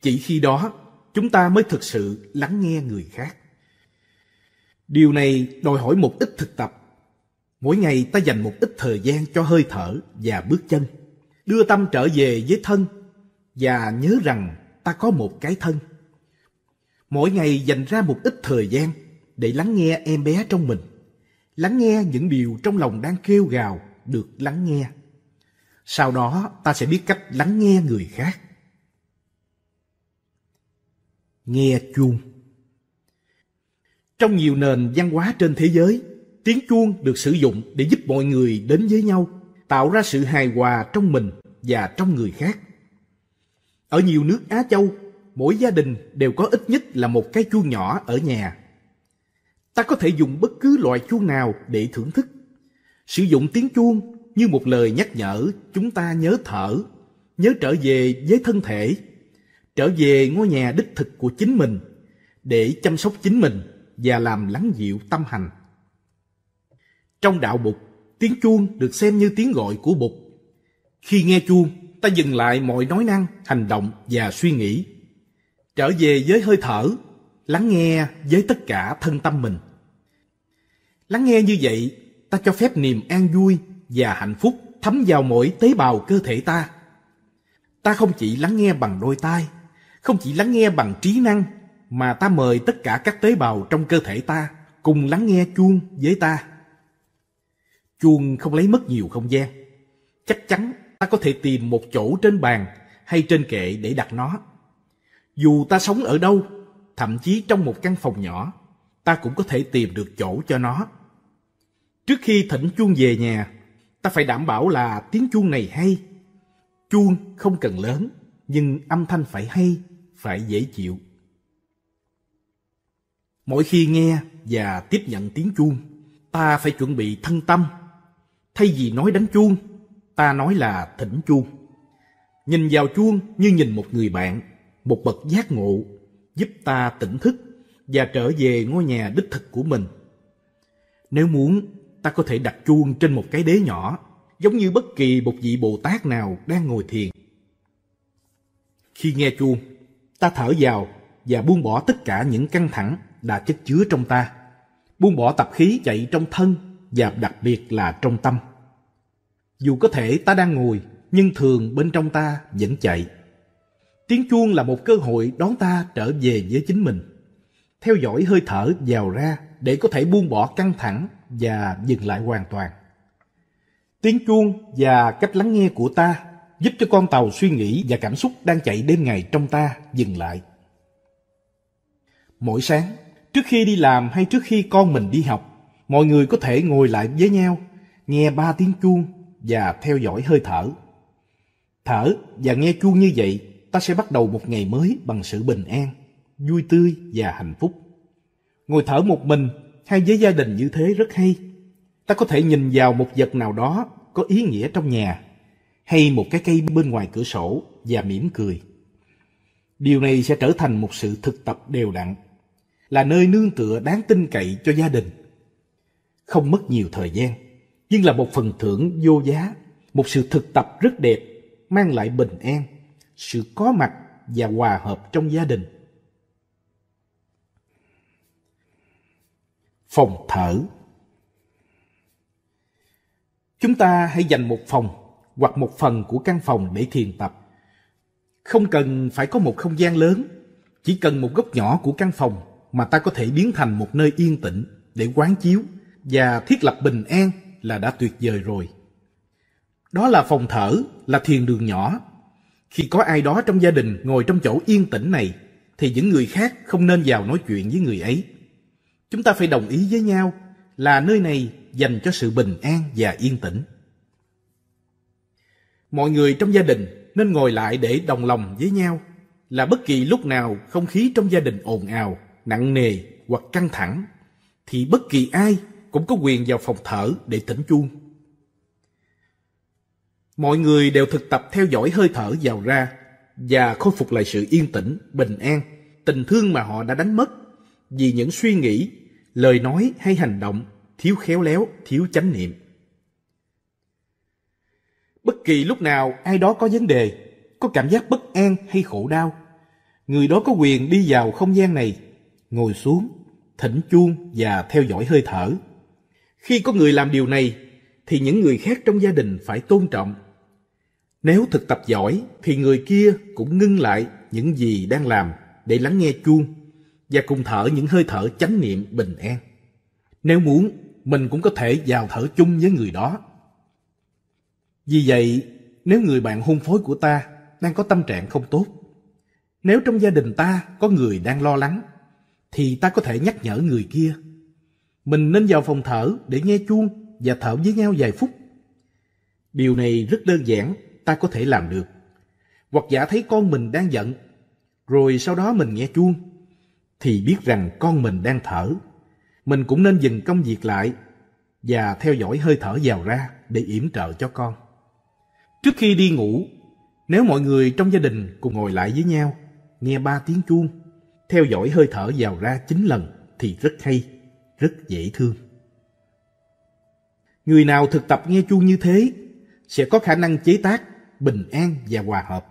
Chỉ khi đó, chúng ta mới thực sự lắng nghe người khác. Điều này đòi hỏi một ít thực tập. Mỗi ngày ta dành một ít thời gian cho hơi thở và bước chân, đưa tâm trở về với thân và nhớ rằng ta có một cái thân. Mỗi ngày dành ra một ít thời gian để lắng nghe em bé trong mình, lắng nghe những điều trong lòng đang kêu gào được lắng nghe. Sau đó ta sẽ biết cách lắng nghe người khác. Nghe chuông Trong nhiều nền văn hóa trên thế giới, tiếng chuông được sử dụng để giúp mọi người đến với nhau, tạo ra sự hài hòa trong mình và trong người khác. Ở nhiều nước Á Châu, mỗi gia đình đều có ít nhất là một cái chuông nhỏ ở nhà. Ta có thể dùng bất cứ loại chuông nào để thưởng thức. Sử dụng tiếng chuông như một lời nhắc nhở chúng ta nhớ thở, nhớ trở về với thân thể, trở về ngôi nhà đích thực của chính mình để chăm sóc chính mình và làm lắng dịu tâm hành. Trong đạo Bụt, tiếng chuông được xem như tiếng gọi của Bụt. Khi nghe chuông, ta dừng lại mọi nói năng, hành động và suy nghĩ. Trở về với hơi thở, lắng nghe với tất cả thân tâm mình. Lắng nghe như vậy, ta cho phép niềm an vui và hạnh phúc thấm vào mỗi tế bào cơ thể ta. Ta không chỉ lắng nghe bằng đôi tai, không chỉ lắng nghe bằng trí năng, mà ta mời tất cả các tế bào trong cơ thể ta cùng lắng nghe chuông với ta. Chuông không lấy mất nhiều không gian. Chắc chắn ta có thể tìm một chỗ trên bàn hay trên kệ để đặt nó. Dù ta sống ở đâu, thậm chí trong một căn phòng nhỏ, ta cũng có thể tìm được chỗ cho nó. Trước khi thỉnh chuông về nhà, ta phải đảm bảo là tiếng chuông này hay. Chuông không cần lớn, nhưng âm thanh phải hay, phải dễ chịu. Mỗi khi nghe và tiếp nhận tiếng chuông, ta phải chuẩn bị thân tâm. Thay vì nói đánh chuông, ta nói là thỉnh chuông. Nhìn vào chuông như nhìn một người bạn, một bậc giác ngộ, giúp ta tỉnh thức và trở về ngôi nhà đích thực của mình. Nếu muốn, ta có thể đặt chuông trên một cái đế nhỏ, giống như bất kỳ một vị Bồ Tát nào đang ngồi thiền. Khi nghe chuông, ta thở vào và buông bỏ tất cả những căng thẳng đã chất chứa trong ta, buông bỏ tập khí chạy trong thân và đặc biệt là trong tâm. Dù có thể ta đang ngồi, nhưng thường bên trong ta vẫn chạy. Tiếng chuông là một cơ hội đón ta trở về với chính mình. Theo dõi hơi thở vào ra để có thể buông bỏ căng thẳng và dừng lại hoàn toàn. Tiếng chuông và cách lắng nghe của ta giúp cho con tàu suy nghĩ và cảm xúc đang chạy đêm ngày trong ta dừng lại. Mỗi sáng, trước khi đi làm hay trước khi con mình đi học, mọi người có thể ngồi lại với nhau, nghe ba tiếng chuông và theo dõi hơi thở. Thở và nghe chuông như vậy, ta sẽ bắt đầu một ngày mới bằng sự bình an, vui tươi và hạnh phúc. Ngồi thở một mình hay với gia đình như thế rất hay. Ta có thể nhìn vào một vật nào đó có ý nghĩa trong nhà hay một cái cây bên ngoài cửa sổ và mỉm cười. Điều này sẽ trở thành một sự thực tập đều đặn, là nơi nương tựa đáng tin cậy cho gia đình. Không mất nhiều thời gian nhưng là một phần thưởng vô giá, một sự thực tập rất đẹp, mang lại bình an, sự có mặt và hòa hợp trong gia đình. Phòng thở Chúng ta hãy dành một phòng hoặc một phần của căn phòng để thiền tập. Không cần phải có một không gian lớn, chỉ cần một góc nhỏ của căn phòng mà ta có thể biến thành một nơi yên tĩnh để quán chiếu và thiết lập bình an là đã tuyệt vời rồi. Đó là phòng thở, là thiền đường nhỏ. Khi có ai đó trong gia đình ngồi trong chỗ yên tĩnh này, thì những người khác không nên vào nói chuyện với người ấy. Chúng ta phải đồng ý với nhau là nơi này dành cho sự bình an và yên tĩnh. Mọi người trong gia đình nên ngồi lại để đồng lòng với nhau là bất kỳ lúc nào không khí trong gia đình ồn ào, nặng nề hoặc căng thẳng thì bất kỳ ai cũng có quyền vào phòng thở để thỉnh chuông. Mọi người đều thực tập theo dõi hơi thở vào ra và khôi phục lại sự yên tĩnh, bình an, tình thương mà họ đã đánh mất vì những suy nghĩ, lời nói hay hành động thiếu khéo léo, thiếu chánh niệm. Bất kỳ lúc nào ai đó có vấn đề, có cảm giác bất an hay khổ đau, người đó có quyền đi vào không gian này, ngồi xuống, thỉnh chuông và theo dõi hơi thở khi có người làm điều này, thì những người khác trong gia đình phải tôn trọng. Nếu thực tập giỏi, thì người kia cũng ngưng lại những gì đang làm để lắng nghe chuông và cùng thở những hơi thở chánh niệm bình an. Nếu muốn, mình cũng có thể vào thở chung với người đó. Vì vậy, nếu người bạn hôn phối của ta đang có tâm trạng không tốt, nếu trong gia đình ta có người đang lo lắng, thì ta có thể nhắc nhở người kia mình nên vào phòng thở để nghe chuông và thở với nhau vài phút. Điều này rất đơn giản, ta có thể làm được. Hoặc giả thấy con mình đang giận, rồi sau đó mình nghe chuông, thì biết rằng con mình đang thở. Mình cũng nên dừng công việc lại và theo dõi hơi thở vào ra để yểm trợ cho con. Trước khi đi ngủ, nếu mọi người trong gia đình cùng ngồi lại với nhau, nghe ba tiếng chuông, theo dõi hơi thở vào ra chín lần thì rất hay rất dễ thương. Người nào thực tập nghe chuông như thế sẽ có khả năng chế tác bình an và hòa hợp.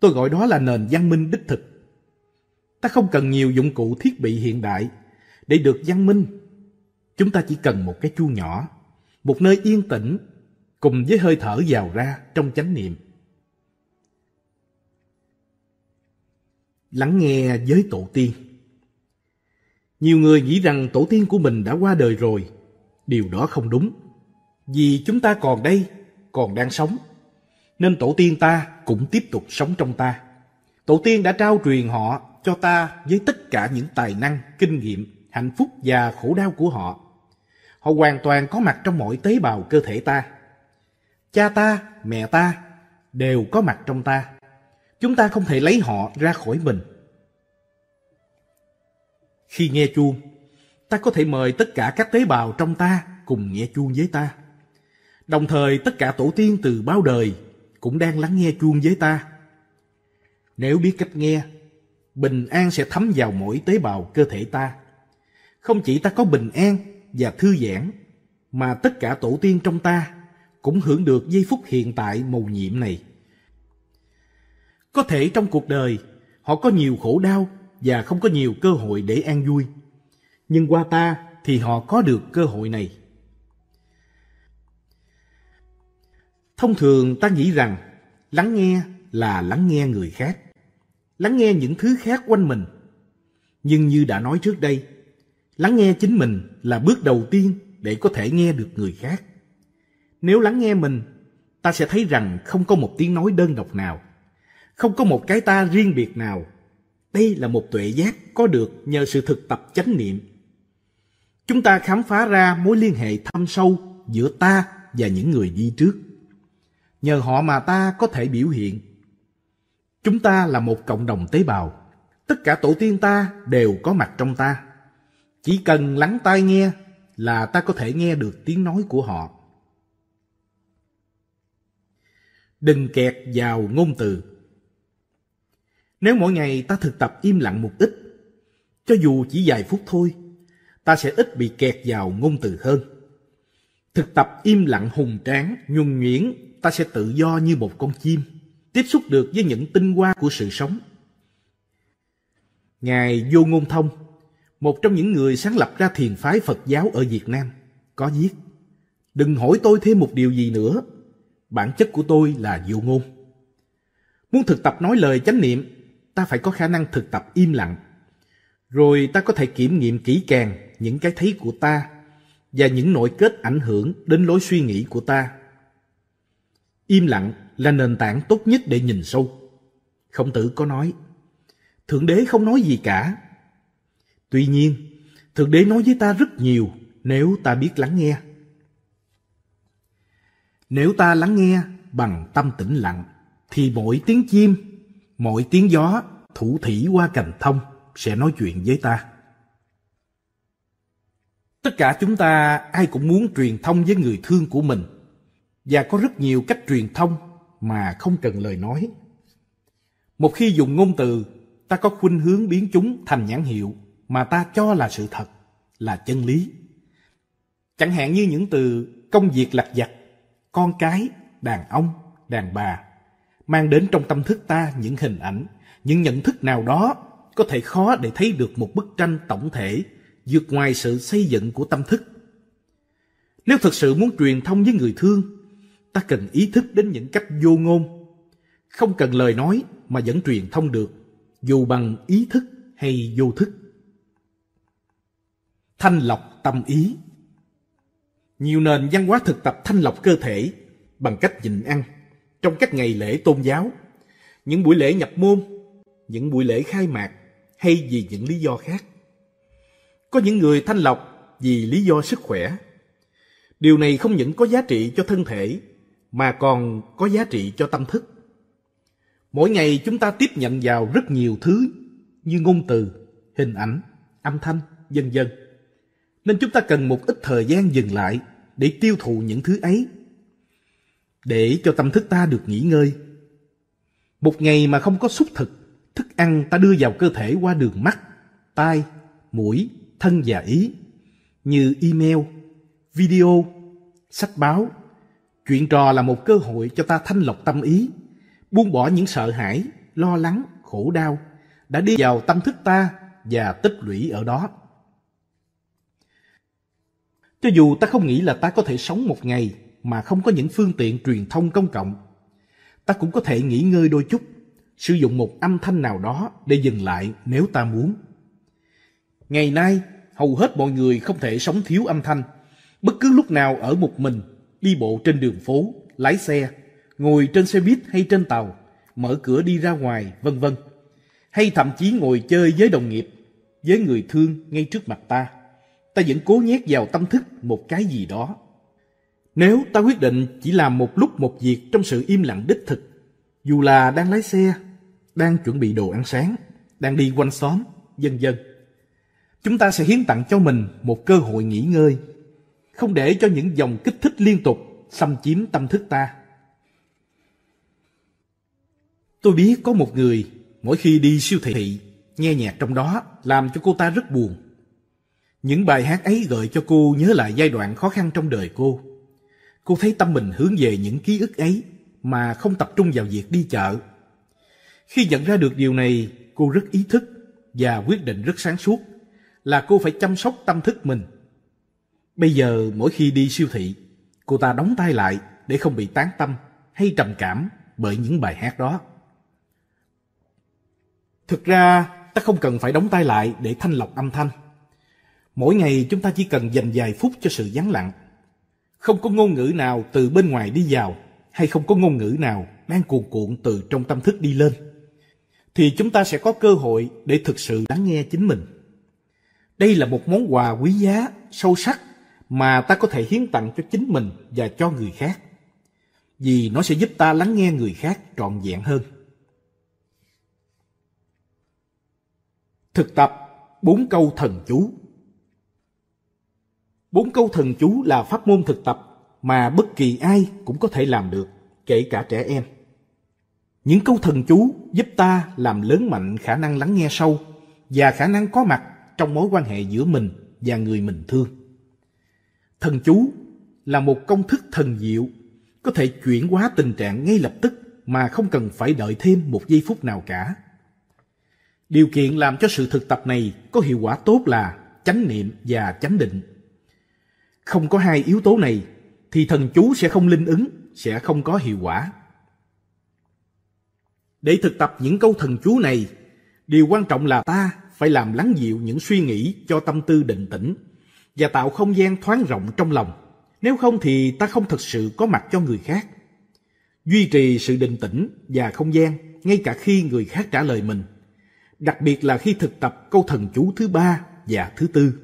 Tôi gọi đó là nền văn minh đích thực. Ta không cần nhiều dụng cụ thiết bị hiện đại để được văn minh. Chúng ta chỉ cần một cái chuông nhỏ, một nơi yên tĩnh cùng với hơi thở vào ra trong chánh niệm. Lắng nghe giới tổ tiên nhiều người nghĩ rằng tổ tiên của mình đã qua đời rồi. Điều đó không đúng. Vì chúng ta còn đây, còn đang sống. Nên tổ tiên ta cũng tiếp tục sống trong ta. Tổ tiên đã trao truyền họ cho ta với tất cả những tài năng, kinh nghiệm, hạnh phúc và khổ đau của họ. Họ hoàn toàn có mặt trong mọi tế bào cơ thể ta. Cha ta, mẹ ta đều có mặt trong ta. Chúng ta không thể lấy họ ra khỏi mình. Khi nghe chuông, ta có thể mời tất cả các tế bào trong ta cùng nghe chuông với ta. Đồng thời tất cả tổ tiên từ bao đời cũng đang lắng nghe chuông với ta. Nếu biết cách nghe, bình an sẽ thấm vào mỗi tế bào cơ thể ta. Không chỉ ta có bình an và thư giãn, mà tất cả tổ tiên trong ta cũng hưởng được giây phút hiện tại mầu nhiệm này. Có thể trong cuộc đời, họ có nhiều khổ đau và không có nhiều cơ hội để an vui. Nhưng qua ta thì họ có được cơ hội này. Thông thường ta nghĩ rằng lắng nghe là lắng nghe người khác, lắng nghe những thứ khác quanh mình. Nhưng như đã nói trước đây, lắng nghe chính mình là bước đầu tiên để có thể nghe được người khác. Nếu lắng nghe mình, ta sẽ thấy rằng không có một tiếng nói đơn độc nào, không có một cái ta riêng biệt nào đây là một tuệ giác có được nhờ sự thực tập chánh niệm. Chúng ta khám phá ra mối liên hệ thâm sâu giữa ta và những người đi trước. Nhờ họ mà ta có thể biểu hiện. Chúng ta là một cộng đồng tế bào. Tất cả tổ tiên ta đều có mặt trong ta. Chỉ cần lắng tai nghe là ta có thể nghe được tiếng nói của họ. Đừng kẹt vào ngôn từ nếu mỗi ngày ta thực tập im lặng một ít, cho dù chỉ vài phút thôi, ta sẽ ít bị kẹt vào ngôn từ hơn. Thực tập im lặng hùng tráng, nhuần nhuyễn, ta sẽ tự do như một con chim, tiếp xúc được với những tinh hoa của sự sống. Ngài Vô Ngôn Thông, một trong những người sáng lập ra thiền phái Phật giáo ở Việt Nam, có viết Đừng hỏi tôi thêm một điều gì nữa, bản chất của tôi là vô ngôn. Muốn thực tập nói lời chánh niệm ta phải có khả năng thực tập im lặng. Rồi ta có thể kiểm nghiệm kỹ càng những cái thấy của ta và những nội kết ảnh hưởng đến lối suy nghĩ của ta. Im lặng là nền tảng tốt nhất để nhìn sâu. Khổng tử có nói, Thượng Đế không nói gì cả. Tuy nhiên, Thượng Đế nói với ta rất nhiều nếu ta biết lắng nghe. Nếu ta lắng nghe bằng tâm tĩnh lặng, thì mỗi tiếng chim Mỗi tiếng gió thủ thủy qua cành thông sẽ nói chuyện với ta. Tất cả chúng ta ai cũng muốn truyền thông với người thương của mình và có rất nhiều cách truyền thông mà không cần lời nói. Một khi dùng ngôn từ, ta có khuynh hướng biến chúng thành nhãn hiệu mà ta cho là sự thật, là chân lý. Chẳng hạn như những từ công việc lặt vặt, con cái, đàn ông, đàn bà, mang đến trong tâm thức ta những hình ảnh, những nhận thức nào đó có thể khó để thấy được một bức tranh tổng thể vượt ngoài sự xây dựng của tâm thức. Nếu thực sự muốn truyền thông với người thương, ta cần ý thức đến những cách vô ngôn, không cần lời nói mà vẫn truyền thông được, dù bằng ý thức hay vô thức. Thanh lọc tâm ý Nhiều nền văn hóa thực tập thanh lọc cơ thể bằng cách nhịn ăn trong các ngày lễ tôn giáo, những buổi lễ nhập môn, những buổi lễ khai mạc hay vì những lý do khác. Có những người thanh lọc vì lý do sức khỏe. Điều này không những có giá trị cho thân thể mà còn có giá trị cho tâm thức. Mỗi ngày chúng ta tiếp nhận vào rất nhiều thứ như ngôn từ, hình ảnh, âm thanh, vân vân. Nên chúng ta cần một ít thời gian dừng lại để tiêu thụ những thứ ấy để cho tâm thức ta được nghỉ ngơi. Một ngày mà không có xúc thực, thức ăn ta đưa vào cơ thể qua đường mắt, tai, mũi, thân và ý, như email, video, sách báo. Chuyện trò là một cơ hội cho ta thanh lọc tâm ý, buông bỏ những sợ hãi, lo lắng, khổ đau đã đi vào tâm thức ta và tích lũy ở đó. Cho dù ta không nghĩ là ta có thể sống một ngày mà không có những phương tiện truyền thông công cộng. Ta cũng có thể nghỉ ngơi đôi chút, sử dụng một âm thanh nào đó để dừng lại nếu ta muốn. Ngày nay, hầu hết mọi người không thể sống thiếu âm thanh. Bất cứ lúc nào ở một mình, đi bộ trên đường phố, lái xe, ngồi trên xe buýt hay trên tàu, mở cửa đi ra ngoài, vân vân. Hay thậm chí ngồi chơi với đồng nghiệp, với người thương ngay trước mặt ta. Ta vẫn cố nhét vào tâm thức một cái gì đó nếu ta quyết định chỉ làm một lúc một việc trong sự im lặng đích thực, dù là đang lái xe, đang chuẩn bị đồ ăn sáng, đang đi quanh xóm, vân vân, chúng ta sẽ hiến tặng cho mình một cơ hội nghỉ ngơi, không để cho những dòng kích thích liên tục xâm chiếm tâm thức ta. Tôi biết có một người mỗi khi đi siêu thị nghe nhạc trong đó làm cho cô ta rất buồn. Những bài hát ấy gợi cho cô nhớ lại giai đoạn khó khăn trong đời cô. Cô thấy tâm mình hướng về những ký ức ấy mà không tập trung vào việc đi chợ. Khi nhận ra được điều này, cô rất ý thức và quyết định rất sáng suốt là cô phải chăm sóc tâm thức mình. Bây giờ mỗi khi đi siêu thị, cô ta đóng tay lại để không bị tán tâm hay trầm cảm bởi những bài hát đó. Thực ra, ta không cần phải đóng tay lại để thanh lọc âm thanh. Mỗi ngày chúng ta chỉ cần dành vài phút cho sự vắng lặng không có ngôn ngữ nào từ bên ngoài đi vào hay không có ngôn ngữ nào đang cuồn cuộn từ trong tâm thức đi lên thì chúng ta sẽ có cơ hội để thực sự lắng nghe chính mình. Đây là một món quà quý giá, sâu sắc mà ta có thể hiến tặng cho chính mình và cho người khác. Vì nó sẽ giúp ta lắng nghe người khác trọn vẹn hơn. Thực tập bốn câu thần chú Bốn câu thần chú là pháp môn thực tập mà bất kỳ ai cũng có thể làm được, kể cả trẻ em. Những câu thần chú giúp ta làm lớn mạnh khả năng lắng nghe sâu và khả năng có mặt trong mối quan hệ giữa mình và người mình thương. Thần chú là một công thức thần diệu có thể chuyển hóa tình trạng ngay lập tức mà không cần phải đợi thêm một giây phút nào cả. Điều kiện làm cho sự thực tập này có hiệu quả tốt là chánh niệm và chánh định không có hai yếu tố này thì thần chú sẽ không linh ứng, sẽ không có hiệu quả. Để thực tập những câu thần chú này, điều quan trọng là ta phải làm lắng dịu những suy nghĩ cho tâm tư định tĩnh và tạo không gian thoáng rộng trong lòng. Nếu không thì ta không thật sự có mặt cho người khác. Duy trì sự định tĩnh và không gian ngay cả khi người khác trả lời mình. Đặc biệt là khi thực tập câu thần chú thứ ba và thứ tư.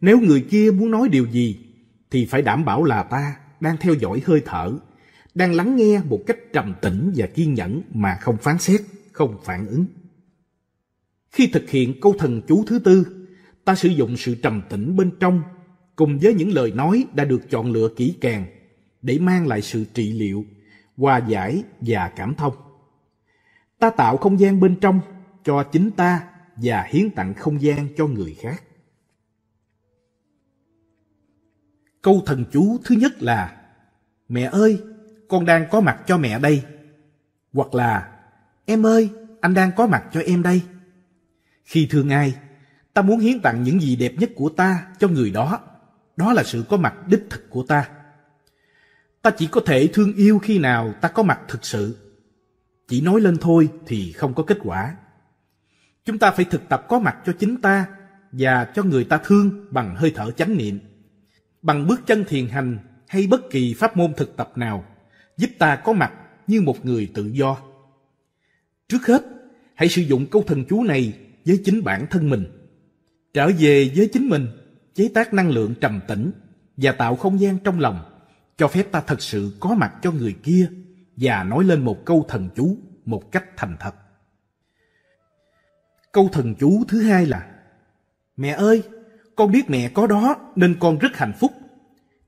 Nếu người kia muốn nói điều gì thì phải đảm bảo là ta đang theo dõi hơi thở, đang lắng nghe một cách trầm tĩnh và kiên nhẫn mà không phán xét, không phản ứng. Khi thực hiện câu thần chú thứ tư, ta sử dụng sự trầm tĩnh bên trong cùng với những lời nói đã được chọn lựa kỹ càng để mang lại sự trị liệu, hòa giải và cảm thông. Ta tạo không gian bên trong cho chính ta và hiến tặng không gian cho người khác. Câu thần chú thứ nhất là Mẹ ơi, con đang có mặt cho mẹ đây. Hoặc là Em ơi, anh đang có mặt cho em đây. Khi thương ai, ta muốn hiến tặng những gì đẹp nhất của ta cho người đó. Đó là sự có mặt đích thực của ta. Ta chỉ có thể thương yêu khi nào ta có mặt thực sự. Chỉ nói lên thôi thì không có kết quả. Chúng ta phải thực tập có mặt cho chính ta và cho người ta thương bằng hơi thở chánh niệm bằng bước chân thiền hành hay bất kỳ pháp môn thực tập nào giúp ta có mặt như một người tự do. Trước hết, hãy sử dụng câu thần chú này với chính bản thân mình. Trở về với chính mình, chế tác năng lượng trầm tĩnh và tạo không gian trong lòng, cho phép ta thật sự có mặt cho người kia và nói lên một câu thần chú một cách thành thật. Câu thần chú thứ hai là Mẹ ơi, con biết mẹ có đó nên con rất hạnh phúc.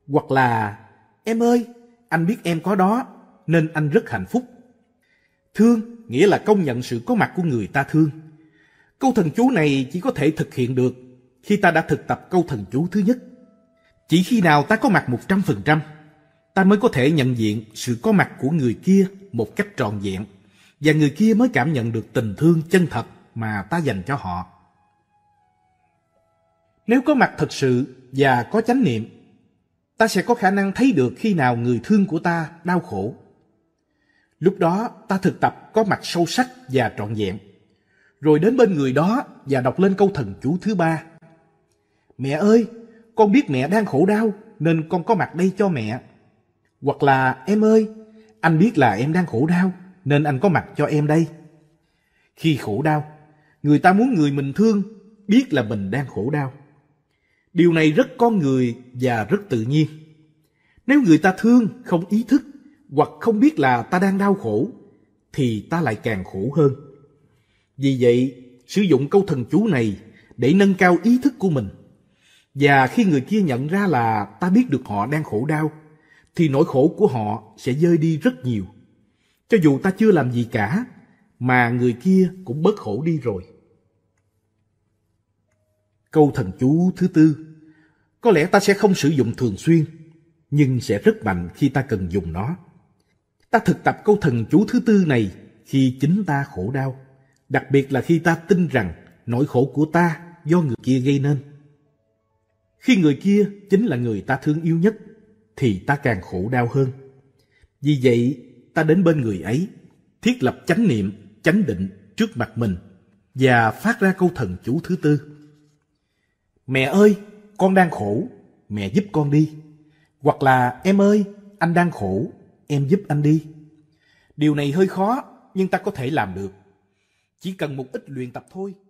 Hoặc là, em ơi, anh biết em có đó nên anh rất hạnh phúc. Thương nghĩa là công nhận sự có mặt của người ta thương. Câu thần chú này chỉ có thể thực hiện được khi ta đã thực tập câu thần chú thứ nhất. Chỉ khi nào ta có mặt một trăm phần trăm ta mới có thể nhận diện sự có mặt của người kia một cách trọn vẹn và người kia mới cảm nhận được tình thương chân thật mà ta dành cho họ. Nếu có mặt thật sự và có chánh niệm, ta sẽ có khả năng thấy được khi nào người thương của ta đau khổ. Lúc đó ta thực tập có mặt sâu sắc và trọn vẹn, rồi đến bên người đó và đọc lên câu thần chú thứ ba. Mẹ ơi, con biết mẹ đang khổ đau nên con có mặt đây cho mẹ. Hoặc là em ơi, anh biết là em đang khổ đau nên anh có mặt cho em đây. Khi khổ đau, người ta muốn người mình thương biết là mình đang khổ đau. Điều này rất con người và rất tự nhiên. Nếu người ta thương không ý thức hoặc không biết là ta đang đau khổ thì ta lại càng khổ hơn. Vì vậy, sử dụng câu thần chú này để nâng cao ý thức của mình. Và khi người kia nhận ra là ta biết được họ đang khổ đau thì nỗi khổ của họ sẽ rơi đi rất nhiều. Cho dù ta chưa làm gì cả mà người kia cũng bớt khổ đi rồi. Câu thần chú thứ tư, có lẽ ta sẽ không sử dụng thường xuyên, nhưng sẽ rất mạnh khi ta cần dùng nó. Ta thực tập câu thần chú thứ tư này khi chính ta khổ đau, đặc biệt là khi ta tin rằng nỗi khổ của ta do người kia gây nên. Khi người kia chính là người ta thương yêu nhất, thì ta càng khổ đau hơn. Vì vậy, ta đến bên người ấy, thiết lập chánh niệm, chánh định trước mặt mình và phát ra câu thần chú thứ tư. Mẹ ơi, con đang khổ, mẹ giúp con đi. Hoặc là em ơi, anh đang khổ, em giúp anh đi. Điều này hơi khó, nhưng ta có thể làm được. Chỉ cần một ít luyện tập thôi.